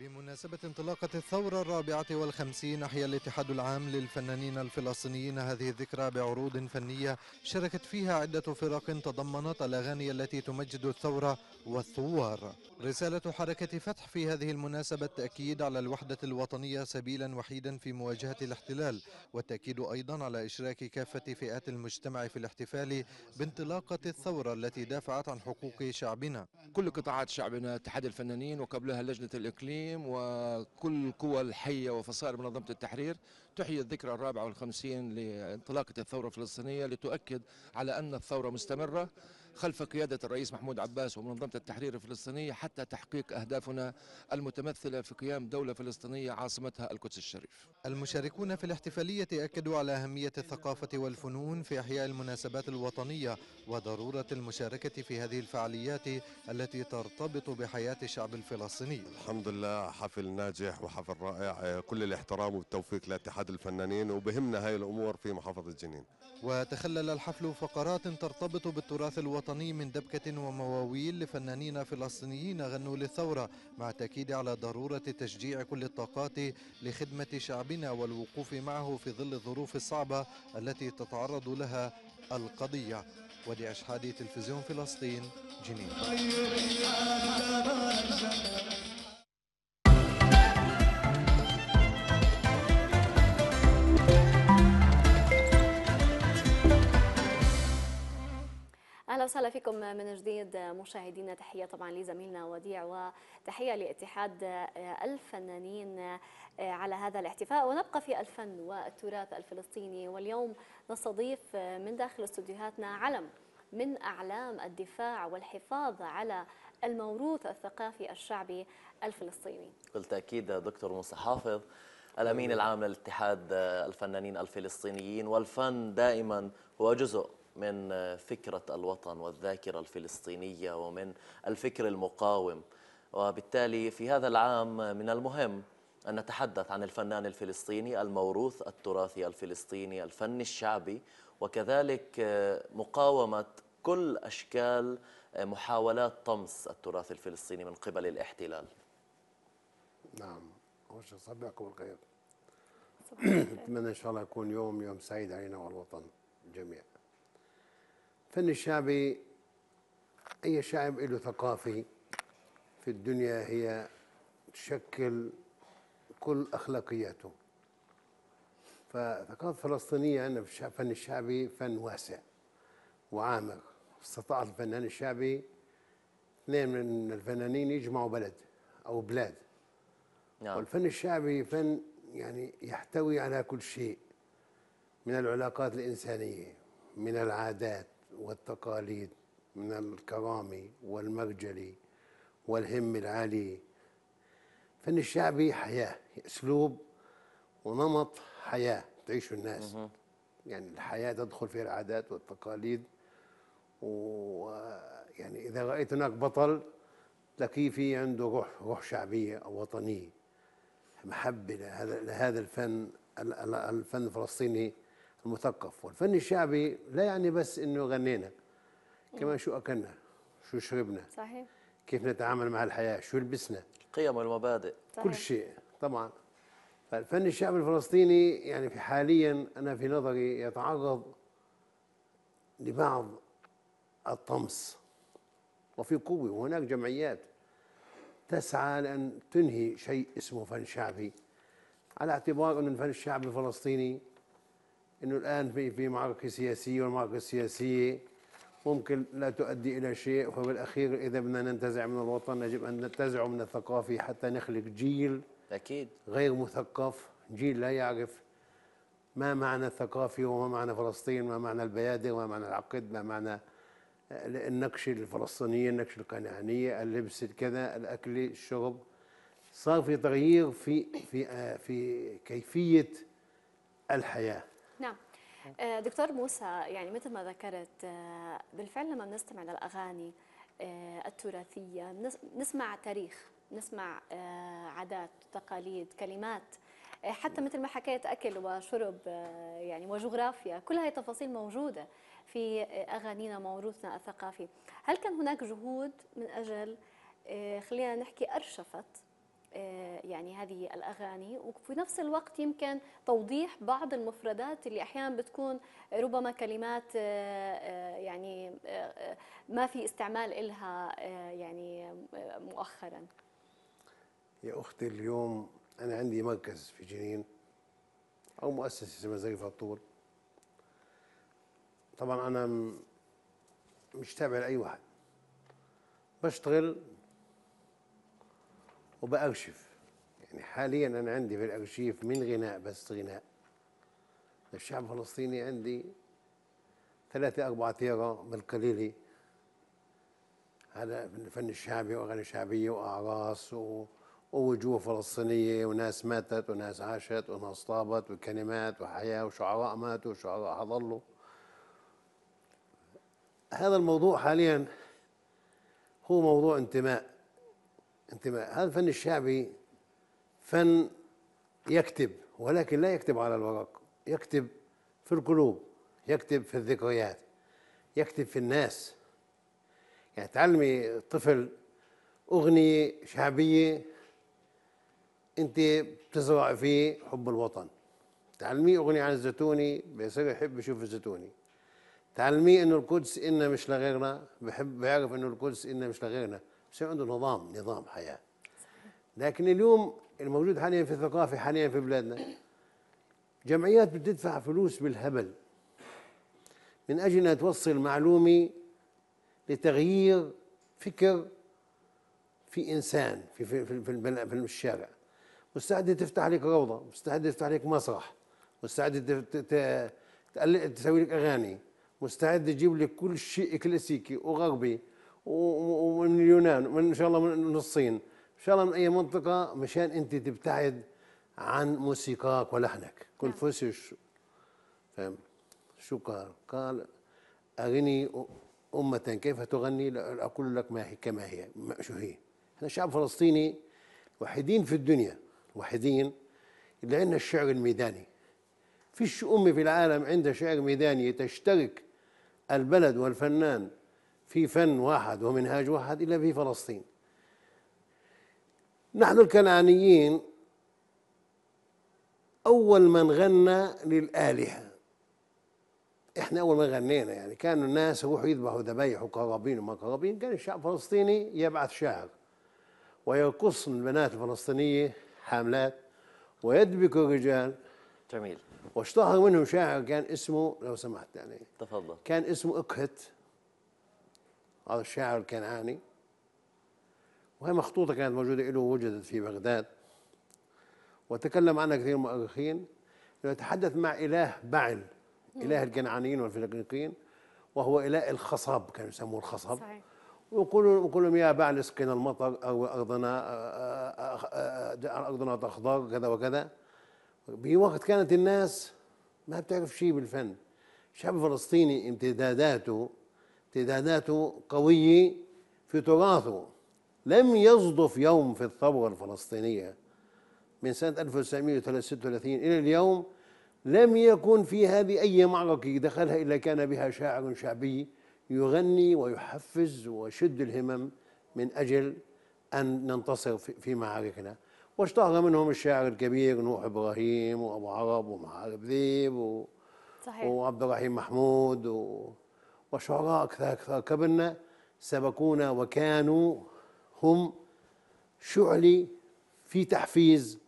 بمناسبة انطلاقة الثورة الرابعة والخمسين أحيا الاتحاد العام للفنانين الفلسطينيين هذه الذكرى بعروض فنية شاركت فيها عدة فرق تضمنت الأغاني التي تمجد الثورة والثوار رسالة حركة فتح في هذه المناسبة التأكيد على الوحدة الوطنية سبيلا وحيدا في مواجهة الاحتلال والتأكيد أيضا على إشراك كافة فئات المجتمع في الاحتفال بانطلاقة الثورة التي دافعت عن حقوق شعبنا كل قطاعات شعبنا اتحاد الفنانين وقبلها لجنة الإقليم وكل القوى الحية وفصائل منظمة التحرير تحيي الذكرى الرابعة والخمسين لانطلاقة الثورة الفلسطينية لتؤكد على أن الثورة مستمرة خلف قيادة الرئيس محمود عباس ومنظمة التحرير الفلسطينية حتى تحقيق أهدافنا المتمثلة في قيام دولة فلسطينية عاصمتها القدس الشريف المشاركون في الاحتفالية أكدوا على أهمية الثقافة والفنون في إحياء المناسبات الوطنية وضرورة المشاركة في هذه الفعاليات التي ترتبط بحياة الشعب الفلسطيني الحمد لله حفل ناجح وحفل رائع كل الاحترام والتوفيق لاتحاد الفنانين وبهمنا هاي الأمور في محافظة جنين وتخلل الحفل فقرات ترتبط بالتراث الوطني الوطني من دبكة ومواويل لفنانين فلسطينيين غنوا للثورة مع تأكيد على ضرورة تشجيع كل الطاقات لخدمة شعبنا والوقوف معه في ظل الظروف الصعبة التي تتعرض لها القضية وديع تلفزيون فلسطين جنين اهلا وسهلا فيكم من جديد مشاهدينا تحيه طبعا لزميلنا وديع وتحيه لاتحاد الفنانين على هذا الاحتفاء ونبقى في الفن والتراث الفلسطيني واليوم نستضيف من داخل استديوهاتنا علم من اعلام الدفاع والحفاظ على الموروث الثقافي الشعبي الفلسطيني. بالتاكيد دكتور موسى حافظ الامين العام للاتحاد الفنانين الفلسطينيين والفن دائما هو جزء من فكرة الوطن والذاكرة الفلسطينية ومن الفكر المقاوم وبالتالي في هذا العام من المهم أن نتحدث عن الفنان الفلسطيني الموروث التراثي الفلسطيني الفن الشعبي وكذلك مقاومة كل أشكال محاولات طمس التراث الفلسطيني من قبل الاحتلال نعم وش صبعكم الخير أتمنى إن شاء الله يكون يوم يوم سعيد علينا والوطن جميعا الفن الشعبي أي شعب له ثقافي في الدنيا هي تشكل كل أخلاقياته فالثقافة الفلسطينية في الفن الشعبي فن واسع وعامق استطاع الفنان الشعبي اثنين من الفنانين يجمعوا بلد أو بلاد نعم. والفن الشعبي فن يعني يحتوي على كل شيء من العلاقات الإنسانية من العادات والتقاليد من الكرامة والمرجلة والهم العالية الفن الشعبي حياة أسلوب ونمط حياة تعيشه الناس يعني الحياة تدخل فيها العادات والتقاليد ويعني إذا رأيت هناك بطل تلاقيه في عنده روح روح شعبية أو وطنية محبة لهذا لهذا الفن الفن الفلسطيني المثقف والفن الشعبي لا يعني بس انه غنينا كمان شو اكلنا شو شربنا صحيح كيف نتعامل مع الحياه شو لبسنا القيم والمبادئ صحيح. كل شيء طبعا فالفن الشعبي الفلسطيني يعني في حاليا انا في نظري يتعرض لبعض الطمس وفي قوه وهناك جمعيات تسعى لان تنهي شيء اسمه فن شعبي على اعتبار ان الفن الشعبي الفلسطيني انه الان في في معركه سياسيه والمعركه السياسيه ممكن لا تؤدي الى شيء وبالاخير اذا بدنا ننتزع من الوطن يجب ان ننتزعه من الثقافه حتى نخلق جيل اكيد غير مثقف جيل لا يعرف ما معنى الثقافه وما معنى فلسطين ما معنى البيادر ما معنى العقد ما معنى آه، النكش الفلسطينيه النكش الكنعانيه اللبس الكذا الاكل الشرب صار في تغيير في في آه، في كيفيه الحياه آه، دكتور موسى يعني مثل ما ذكرت آه، بالفعل لما بنستمع للاغاني آه، التراثيه نسمع تاريخ نسمع عادات تقاليد كلمات حتى مثل ما حكيت اكل وشرب يعني وجغرافيا كل هاي التفاصيل موجوده في اغانينا وموروثنا الثقافي هل كان هناك جهود من اجل خلينا نحكي ارشفت آه، يعني هذه الأغاني وفي نفس الوقت يمكن توضيح بعض المفردات اللي أحيانا بتكون ربما كلمات آه، آه، يعني ما في استعمال إلها يعني مؤخرا يا أختي اليوم أنا عندي مركز في جنين أو مؤسسة اسمها زي فطور طبعا أنا مش تابع لأي واحد بشتغل وبأرشف يعني حاليا أنا عندي في الأرشيف من غناء بس غناء للشعب الفلسطيني عندي ثلاثة أربعة تيرة بالقليلة هذا الفن الشعبي وأغاني شعبية وأعراس و... ووجوه فلسطينية وناس ماتت وناس عاشت وناس طابت وكلمات وحياة وشعراء ماتوا وشعراء حضلوا هذا الموضوع حاليا هو موضوع انتماء انت هذا الفن الشعبي فن يكتب ولكن لا يكتب على الورق يكتب في القلوب يكتب في الذكريات يكتب في الناس يعني تعلمي طفل أغنية شعبية أنت بتزرع فيه حب الوطن تعلميه أغنية عن الزيتوني بيصير يحب يشوف الزيتوني تعلميه إنه القدس إنا مش لغيرنا بحب بيعرف إنه القدس إنا مش لغيرنا بصير عنده نظام نظام حياه لكن اليوم الموجود حاليا في الثقافه حاليا في بلادنا جمعيات بتدفع فلوس بالهبل من اجل انها توصل معلومه لتغيير فكر في انسان في في في, في, في الشارع مستعده تفتح لك روضه مستعده تفتح لك مسرح مستعده تسوي لك اغاني مستعد تجيب لك كل شيء كلاسيكي وغربي ومن اليونان ومن ان شاء الله من الصين ان شاء الله من اي منطقه مشان انت تبتعد عن موسيقاك ولحنك كونفوسيوس نعم. فاهم شو قال؟ قال اغني امه كيف تغني اقول لك ما هي كما هي شو هي احنا شعب فلسطيني وحيدين في الدنيا وحيدين اللي عندنا الشعر الميداني فيش أمة في العالم عندها شعر ميداني تشترك البلد والفنان في فن واحد ومنهاج واحد إلا في فلسطين نحن الكنعانيين أول من غنى للآلهة إحنا أول ما غنينا يعني كانوا الناس يروحوا يذبحوا ذبايح وقرابين وما قرابين كان الشعب الفلسطيني يبعث شاعر ويرقصن البنات الفلسطينية حاملات ويدبك الرجال جميل واشتهر منهم شاعر كان اسمه لو سمحت يعني تفضل كان اسمه اكهت هذا الشاعر الكنعاني وهي مخطوطة كانت موجودة له وجدت في بغداد وتكلم عنها كثير مؤرخين يتحدث مع إله بعل إله الكنعانيين والفلكليقيين وهو إله الخصب كانوا يسموه الخصب صحيح. ويقول لهم يا بعل اسقنا المطر أو أرضنا أرضنا تخضر كذا وكذا بوقت كانت الناس ما بتعرف شيء بالفن الشعب الفلسطيني امتداداته تداناته قوية في تراثه لم يصدف يوم في الثورة الفلسطينية من سنة 1936 إلى اليوم لم يكن في هذه أي معركة دخلها إلا كان بها شاعر شعبي يغني ويحفز ويشد الهمم من أجل أن ننتصر في معاركنا واشتهر منهم الشاعر الكبير نوح إبراهيم وأبو عرب ومعارب ذيب و... صحيح. وعبد الرحيم محمود و... وشعراء كبرنا سبقونا وكانوا هم شعلي في تحفيز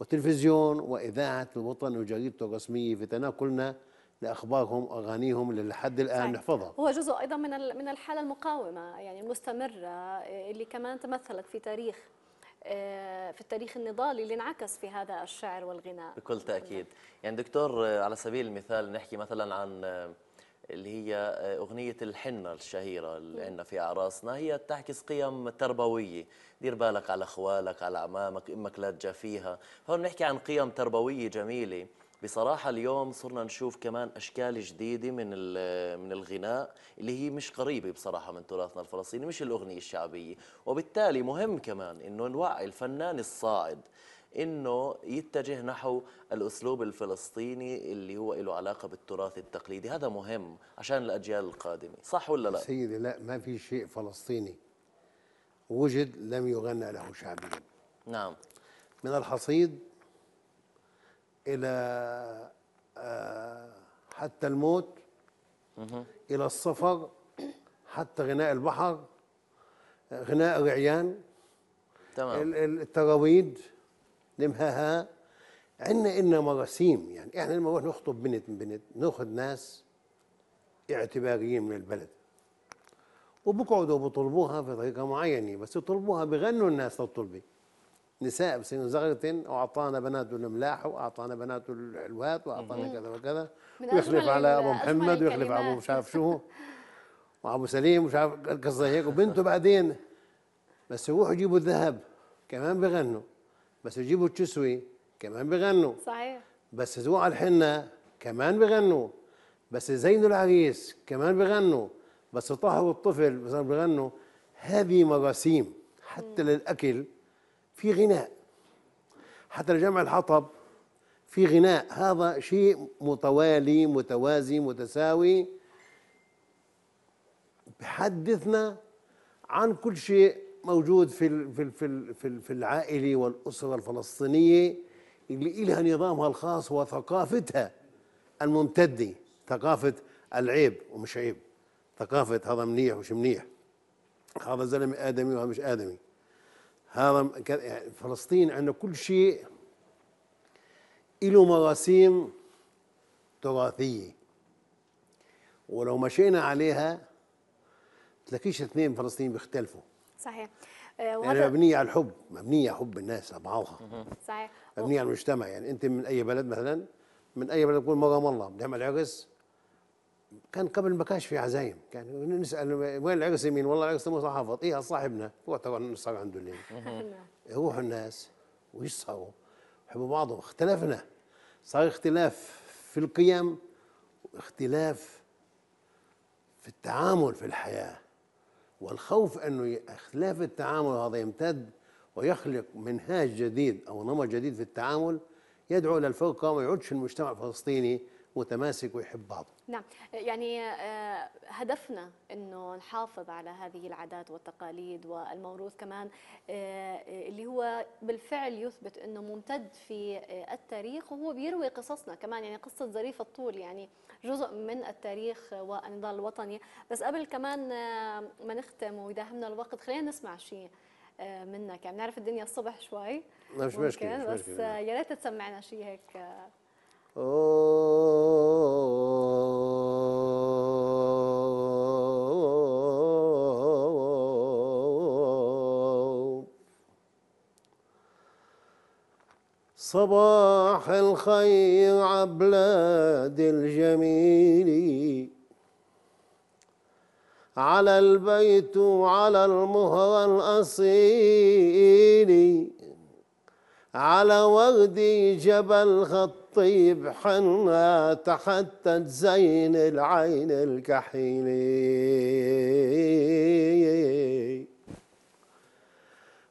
وتلفزيون وإذاعة الوطن وجريدته الرسمية في تناقلنا لاخبارهم اغانيهم اللي لحد الان صحيح. نحفظها هو جزء ايضا من من الحاله المقاومه يعني المستمره اللي كمان تمثلت في تاريخ آه، في التاريخ النضالي اللي انعكس في هذا الشعر والغناء بكل تاكيد يعني دكتور آه، على سبيل المثال نحكي مثلا عن آه، اللي هي آه، أغنية الحنة الشهيرة اللي عندنا في أعراسنا هي بتعكس قيم تربوية دير بالك على أخوالك على أعمامك إمك لا تجافيها هون بنحكي عن قيم تربوية جميلة بصراحة اليوم صرنا نشوف كمان أشكال جديدة من آه، من الغناء اللي هي مش قريبة بصراحة من تراثنا الفلسطيني مش الأغنية الشعبية وبالتالي مهم كمان إنه نوعي الفنان الصاعد انه يتجه نحو الاسلوب الفلسطيني اللي هو له علاقه بالتراث التقليدي هذا مهم عشان الاجيال القادمه صح ولا لا سيدي لا ما في شيء فلسطيني وجد لم يغنى له شعبيا نعم من الحصيد الى آه، حتى الموت الى الصفر حتى غناء البحر آه، غناء الرعيان تمام التراويد نمهاها عندنا إلنا مراسيم يعني إحنا لما نروح نخطب بنت من بنت ناخذ ناس اعتباريين من البلد وبقعدوا بيطلبوها بطريقة معينة بس يطلبوها بغنوا الناس للطلبة نساء بسن زغرتن وأعطانا بناته الملاح وأعطانا بناته الحلوات وأعطانا كذا وكذا ويخلف على أبو محمد ويخلف على أبو مش عارف شو وأبو سليم مش عارف قصة هيك وبنته بعدين بس يروحوا يجيبوا الذهب كمان بغنوا بس يجيبوا الشسوي كمان بغنوا صحيح بس على الحنة كمان بغنوا بس زين العريس كمان بغنوا بس طه والطفل مثلا بغنوا هذه مراسيم حتى للأكل في غناء حتى لجمع الحطب في غناء هذا شيء متوالي متوازي متساوي بحدثنا عن كل شيء موجود في في في في العائله والاسره الفلسطينيه اللي لها نظامها الخاص وثقافتها الممتده ثقافه العيب ومش عيب ثقافه هذا منيح ومش منيح هذا زلمه ادمي وهذا مش ادمي هذا يعني فلسطين عندنا كل شيء له مراسيم تراثيه ولو مشينا عليها تلاقيش اثنين فلسطينيين بيختلفوا صحيح آه، يعني وهذا يعني مبنيه على الحب مبنيه حب الناس لبعضها صحيح مبنيه على المجتمع يعني انت من اي بلد مثلا من اي بلد تقول مغام الله بنعمل عرس كان قبل ما كانش في عزايم كان نسال وين العرس مين والله العرس مو حافظ ايه صاحبنا روح ترى نسهر عنده الليل يروحوا الناس ويسهروا يحبوا بعضهم اختلفنا صار اختلاف في القيم واختلاف في التعامل في الحياه والخوف أنه اختلاف التعامل هذا يمتد ويخلق منهاج جديد أو نمط جديد في التعامل يدعو إلى الفوق وما يعودش المجتمع الفلسطيني متماسك ويحب بعضه نعم يعني آه، هدفنا انه نحافظ على هذه العادات والتقاليد والموروث كمان آه، اللي هو بالفعل يثبت انه ممتد في آه، التاريخ وهو بيروي قصصنا كمان يعني قصه ظريف الطول يعني جزء من التاريخ والنضال الوطني بس قبل كمان ما نختم ويداهمنا الوقت خلينا نسمع شيء منك يعني بنعرف الدنيا الصبح شوي مش مشكله بس يا ريت تسمعنا شيء هيك صباح الخير عبلاد الجميل على البيت وعلى المهر الأصيل على وردي جبل خطيب حنا تحتت زين العين الكحيلي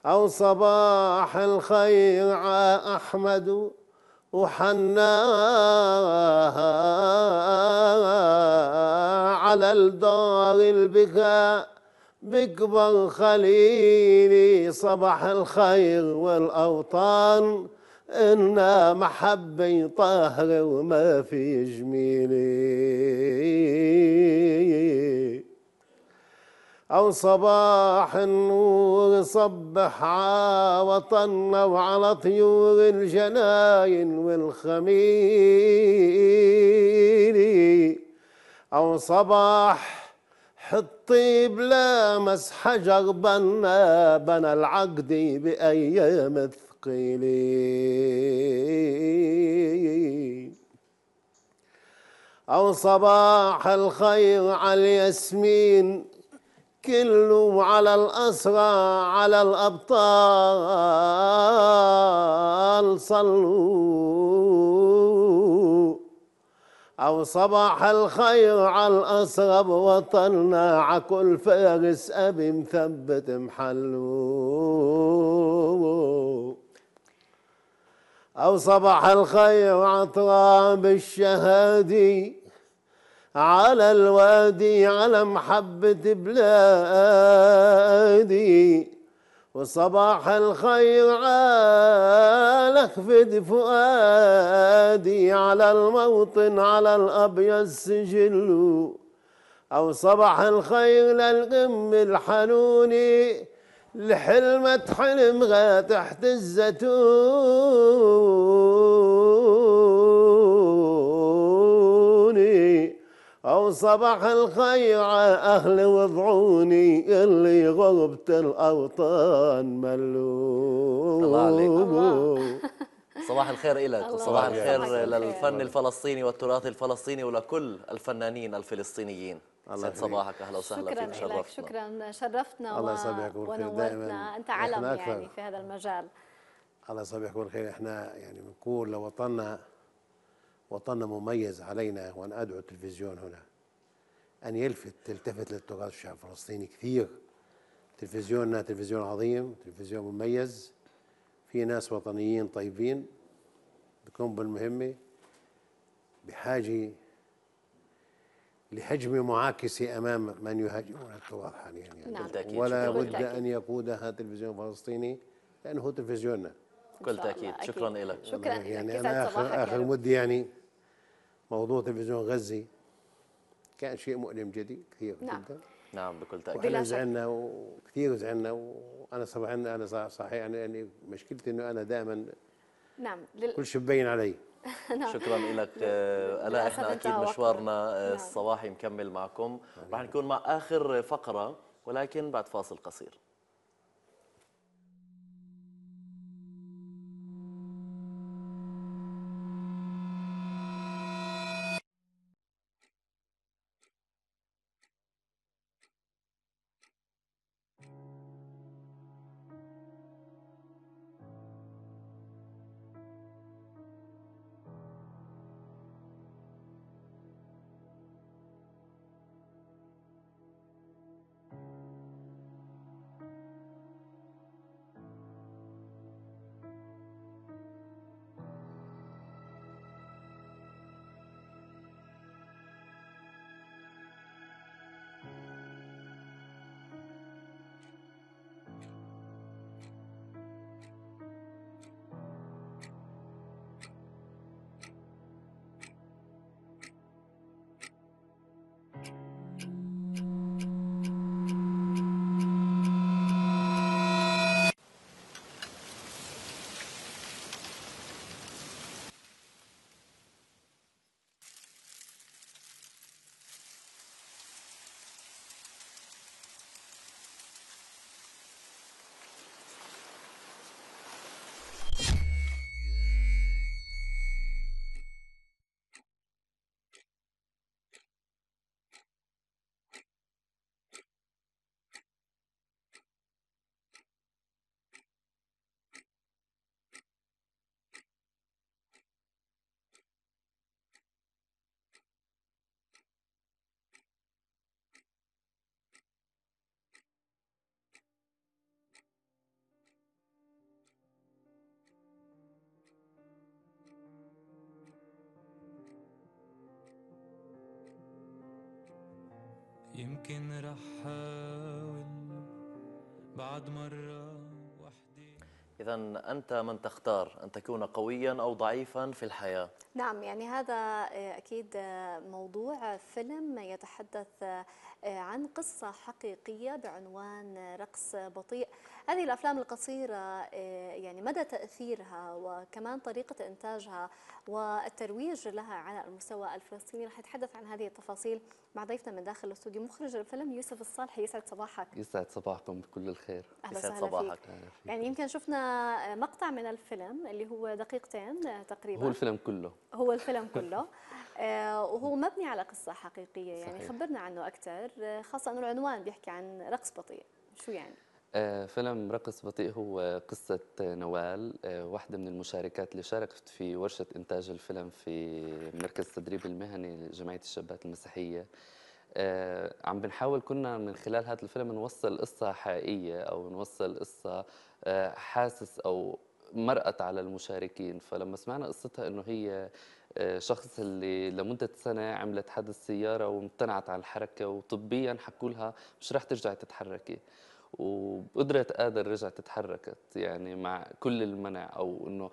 أو صباح الخير أحمد وحنا على الدار البكاء بقبل خليلي صبح الخير والأوطان إن محبي طاهر وما في جميلي أو صباح النور صبح على وطنا وعلى طيور الجناين والخميلي أو صباح حطي طيب لامس حجر جربنا بنى العقد بأيام ثقيل أو صباح الخير على الياسمين كله على الأسرى على الأبطال صلوا أو صباح الخير على الأسرب وطننا عكل فارس أبي مثبت محلو أو صباح الخير عطراب الشهادي على الوادي على محبة بلادي وصباح الخير عالك فد فؤادي على الموطن على الأبيض سجل أو صباح الخير للقم الحنوني لحلمة حلم غا تحت الزيتون أو صباح الخير أهل وضعوني اللي غربة الأوطان ملوم الله صباح الخير لك وصباح الخير للفن الفلسطيني والتراث الفلسطيني ولكل الفنانين الفلسطينيين الله صباحك اهلا وسهلا فيك شرفتنا شكرا شرفتنا الله يسعدك ونورتنا انت علم يعني في هذا المجال الله يسعدك والخير احنا يعني بنقول لوطننا وطن مميز علينا وأنا أدعو التلفزيون هنا أن يلفت تلتفت للتراث الشعب الفلسطيني كثير تلفزيوننا تلفزيون عظيم تلفزيون مميز في ناس وطنيين طيبين بكم بالمهمة بحاجة لهجمة معاكسة أمام من يهاجمون التراث حاليا يعني نعم. ولا بد أن يقودها تلفزيون فلسطيني لأنه هو تلفزيوننا بكل تاكيد شكرا لك شكرا يعني انا اخر اخر مده يعني موضوع تلفزيون غزه كان شيء مؤلم جديد كثير نعم. جدا نعم بكل تاكيد احنا زعلنا وكثير زعلنا وانا صراحه انا صحيح يعني مشكلتي انه انا دائما نعم لل... كل شيء مبين علي نعم. شكرا لك آه، الا احنا اكيد مشوارنا آه، نعم. الصباحي مكمل معكم نعم. رح نكون مع اخر فقره ولكن بعد فاصل قصير يمكن رح حاول بعد مرة وحدي إذا أنت من تختار أن تكون قويا أو ضعيفا في الحياة نعم يعني هذا آه، أكيد آه، موضوع آه، فيلم يتحدث عن قصة حقيقية بعنوان رقص بطيء هذه الأفلام القصيرة يعني مدى تأثيرها وكمان طريقة إنتاجها والترويج لها على المستوى الفلسطيني رح نتحدث عن هذه التفاصيل مع ضيفنا من داخل الاستوديو مخرج الفيلم يوسف الصالح يسعد صباحك يسعد صباحكم بكل الخير أهلا يسعد صباحك فيك. يعني يمكن شفنا مقطع من الفيلم اللي هو دقيقتين تقريبا هو الفيلم كله هو الفيلم كله آه، وهو مبني على قصه حقيقيه يعني صحيح. خبرنا عنه اكثر آه، خاصه انه العنوان بيحكي عن رقص بطيء شو يعني آه، فيلم رقص بطيء هو قصة نوال واحدة من المشاركات اللي شاركت في ورشة إنتاج الفيلم في مركز التدريب المهني لجمعية الشابات المسيحية عم بنحاول كنا من خلال هذا الفيلم نوصل قصة حقيقية أو نوصل قصة حاسس أو مرقت على المشاركين فلما سمعنا قصتها انه هي آه، شخص اللي لمدة سنة عملت حادث سيارة وامتنعت عن الحركة وطبيا حكولها مش رح ترجعي تتحركي وقدرت قادر رجعت تتحركت يعني مع كل المنع او انه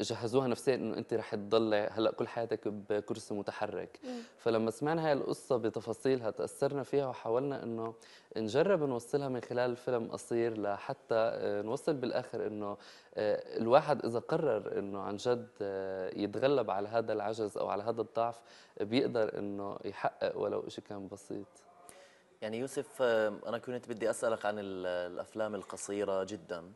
جهزوها نفسيا انه انت رح تضلي هلا كل حياتك بكرسي متحرك فلما سمعنا هاي القصه بتفاصيلها تاثرنا فيها وحاولنا انه نجرب نوصلها من خلال فيلم قصير لحتى آه، نوصل بالاخر انه آه، الواحد اذا قرر انه عن جد آه، يتغلب على هذا العجز او على هذا الضعف بيقدر انه يحقق ولو شيء كان بسيط يعني يوسف آه، أنا كنت بدي أسألك عن الأفلام القصيرة جدا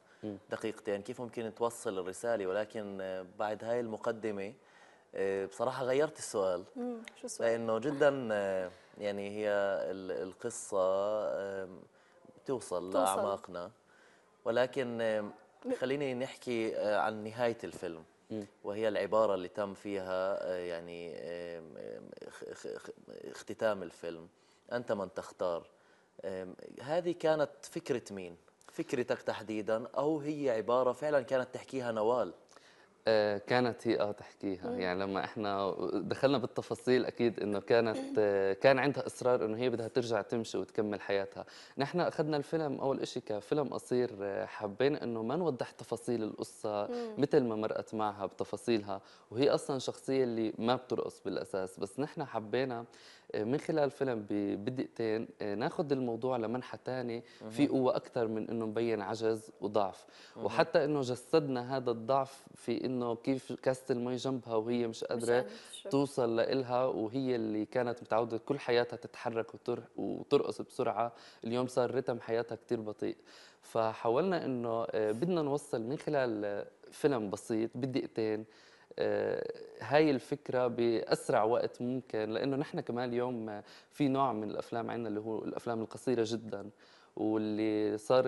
دقيقتين كيف ممكن توصل الرسالة ولكن آه، بعد هاي المقدمة آه، بصراحة غيرت السؤال شو السؤال؟ لأنه جدا يعني هي القصة توصل لأعماقنا ولكن خليني نحكي عن نهاية الفيلم وهي العبارة اللي تم فيها يعني اختتام الفيلم أنت من تختار هذه كانت فكرة مين؟ فكرتك تحديدا أو هي عبارة فعلا كانت تحكيها نوال؟ أه، كانت هي اه تحكيها يعني لما احنا دخلنا بالتفاصيل اكيد انه كانت أه، كان عندها اصرار انه هي بدها ترجع تمشي وتكمل حياتها نحن اخذنا الفيلم اول شيء كفيلم قصير أه، حبينا انه ما نوضح تفاصيل القصه مثل ما مرقت معها بتفاصيلها وهي اصلا شخصيه اللي ما بترقص بالاساس بس نحن حبينا آه، من خلال فيلم بدقيقتين آه، ناخذ الموضوع لمنحى ثاني في قوه اكثر من انه مبين عجز وضعف وحتى انه جسدنا هذا الضعف في انه كيف كاسه المي جنبها وهي مش قادره توصل لإلها وهي اللي كانت متعوده كل حياتها تتحرك وترقص بسرعه اليوم صار رتم حياتها كثير بطيء فحاولنا انه آه، بدنا نوصل من خلال فيلم بسيط بدقيقتين هاي الفكره باسرع وقت ممكن لانه نحن كمان اليوم في نوع من الافلام عندنا اللي هو الافلام القصيره جدا واللي صار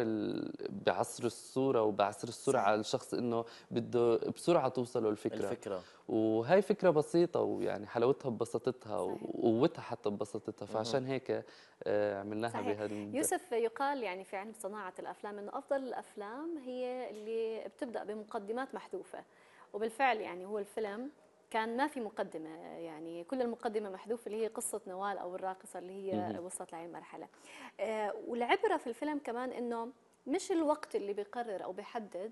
بعصر الصوره وبعصر السرعه الشخص انه بده بسرعه توصله الفكره الفكره وهي فكره بسيطه ويعني حلاوتها ببساطتها وقوتها حتى ببساطتها فعشان هيك آه، عملناها بهذا يوسف يقال يعني في علم صناعه الافلام انه افضل الافلام هي اللي بتبدا بمقدمات محذوفه وبالفعل يعني هو الفيلم كان ما في مقدمة يعني كل المقدمة محذوفة اللي هي قصة نوال أو الراقصة اللي هي وصلت لهي المرحلة آه، والعبرة في الفيلم كمان إنه مش الوقت اللي بيقرر أو بيحدد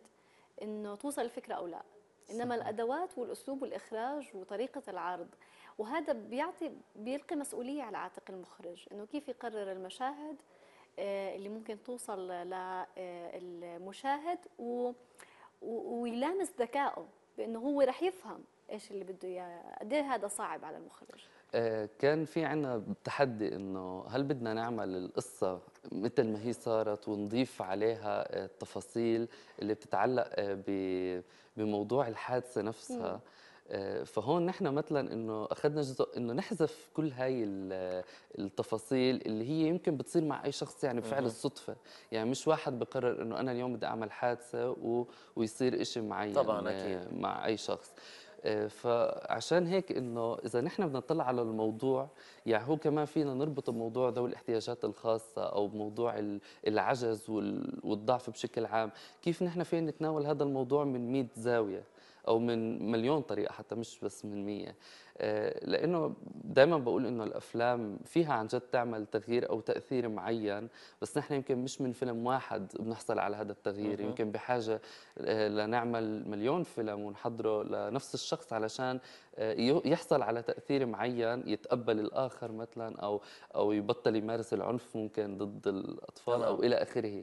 إنه توصل الفكرة أو لا إنما الأدوات والأسلوب والإخراج وطريقة العرض وهذا بيعطي بيلقي مسؤولية على عاتق المخرج إنه كيف يقرر المشاهد آه، اللي ممكن توصل للمشاهد آه، و ويلامس ذكائه بانه هو رح يفهم ايش اللي بده اياه قد إيه هذا صعب على المخرج آه، كان في عنا تحدي انه هل بدنا نعمل القصه مثل ما هي صارت ونضيف عليها آه، التفاصيل اللي بتتعلق آه، بموضوع الحادثه نفسها م. آه، فهون نحن مثلا انه اخذنا جزء انه نحذف كل هاي التفاصيل اللي هي يمكن بتصير مع اي شخص يعني بفعل الصدفه يعني مش واحد بقرر انه انا اليوم بدي اعمل حادثه و... ويصير شيء معين طبعا آه، اكيد مع اي شخص آه، فعشان هيك انه اذا نحن بدنا نطلع على الموضوع يعني هو كمان فينا نربط بموضوع ذوي الاحتياجات الخاصه او بموضوع العجز والضعف بشكل عام كيف نحن فينا نتناول هذا الموضوع من 100 زاويه او من مليون طريقه حتى مش بس من 100 آه، لانه دائما بقول انه الافلام فيها عن جد تعمل تغيير او تاثير معين بس نحن يمكن مش من فيلم واحد بنحصل على هذا التغيير يمكن بحاجه آه، لنعمل مليون فيلم ونحضره لنفس الشخص علشان آه، يحصل على تاثير معين يتقبل الاخر مثلا او او يبطل يمارس العنف ممكن ضد الاطفال او الى اخره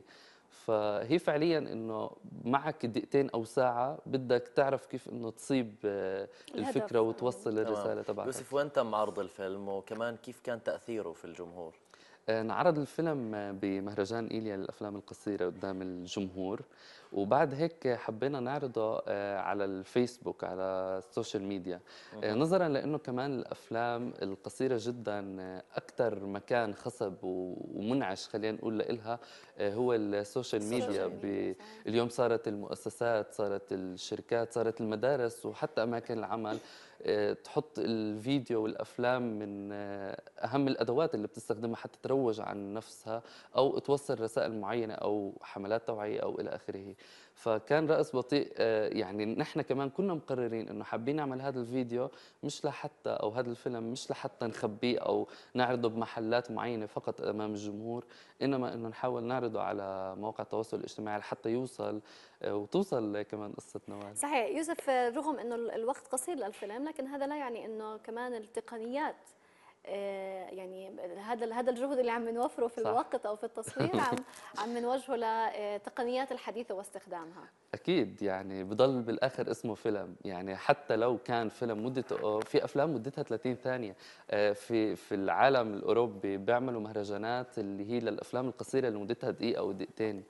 فهي فعليا انه معك دقيقتين او ساعه بدك تعرف كيف انه تصيب آه، الفكره وتوصل الرساله تبعك يوسف وين تم عرض الفيلم وكمان كيف كان تاثيره في الجمهور انعرض آه، الفيلم آه، بمهرجان ايليا للافلام القصيره قدام الجمهور وبعد هيك حبينا نعرضه آه، على الفيسبوك على السوشيال ميديا آه، نظرا لانه كمان الافلام القصيره جدا آه، اكثر مكان خصب ومنعش خلينا نقول لها هو السوشيال ميديا اليوم صارت المؤسسات صارت الشركات صارت المدارس وحتى اماكن العمل تحط الفيديو والافلام من آه، اهم الادوات اللي بتستخدمها حتى تروج عن نفسها او توصل رسائل معينه او حملات توعيه او الى اخره فكان رأس بطيء آه، يعني نحن كمان كنا مقررين انه حابين نعمل هذا الفيديو مش لحتى او هذا الفيلم مش لحتى نخبيه او نعرضه بمحلات معينه فقط امام الجمهور انما انه نحاول نعرضه على مواقع التواصل الاجتماعي حتى يوصل آه، وتوصل كمان قصه نوال صحيح يوسف آه، رغم انه الوقت قصير للفيلم لكن هذا لا يعني انه كمان التقنيات آه، يعني هذا هذا الجهد اللي عم نوفره في صح. الوقت او في التصوير عم عم نوجهه للتقنيات آه، الحديثه واستخدامها اكيد يعني بضل بالاخر اسمه فيلم يعني حتى لو كان فيلم مدته في افلام مدتها 30 ثانيه آه، في في العالم الاوروبي بيعملوا مهرجانات اللي هي للافلام القصيره اللي مدتها دقيقه او دقيقتين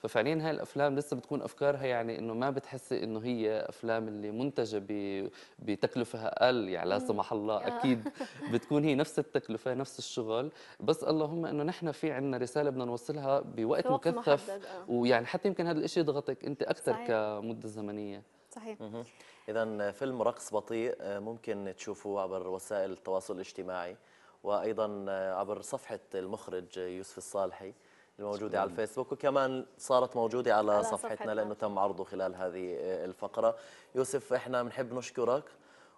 ففعليا هاي الافلام لسه بتكون افكارها يعني انه ما بتحسي انه هي افلام اللي منتجه بتكلفه اقل يعني لا سمح الله آه. اكيد بتكون هي نفس التكلفه نفس الشغل بس اللهم انه نحن في عندنا رساله بدنا نوصلها بوقت مكثف آه. ويعني حتى يمكن هذا الشيء يضغطك انت اكثر صحيح. كمده زمنيه صحيح اذا فيلم رقص بطيء آه، ممكن تشوفوه عبر وسائل التواصل الاجتماعي وايضا عبر صفحه المخرج يوسف الصالحي الموجودة على الفيسبوك وكمان صارت موجودة على, على صفحتنا, صفحتنا لأنه تم عرضه خلال هذه الفقرة يوسف إحنا بنحب نشكرك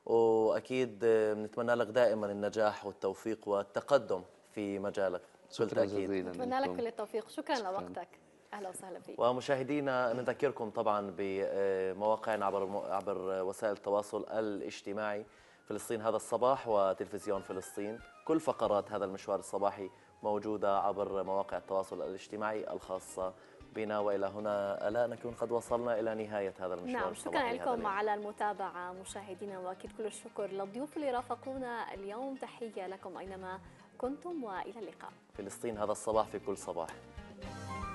وأكيد بنتمنى لك دائما النجاح والتوفيق والتقدم في مجالك شكرا جزيلا نتمنى لك كل التوفيق شكرا, شكرا. لوقتك اهلا وسهلا فيك ومشاهدينا نذكركم طبعا بمواقعنا عبر عبر وسائل التواصل الاجتماعي فلسطين هذا الصباح وتلفزيون فلسطين كل فقرات هذا المشوار الصباحي موجودة عبر مواقع التواصل الاجتماعي الخاصة بنا والى هنا ألا نكون قد وصلنا الى نهايه هذا المشوار نعم شكرا لكم على المتابعه مشاهدينا واكيد كل الشكر للضيوف اللي رافقونا اليوم تحيه لكم اينما كنتم والى اللقاء فلسطين هذا الصباح في كل صباح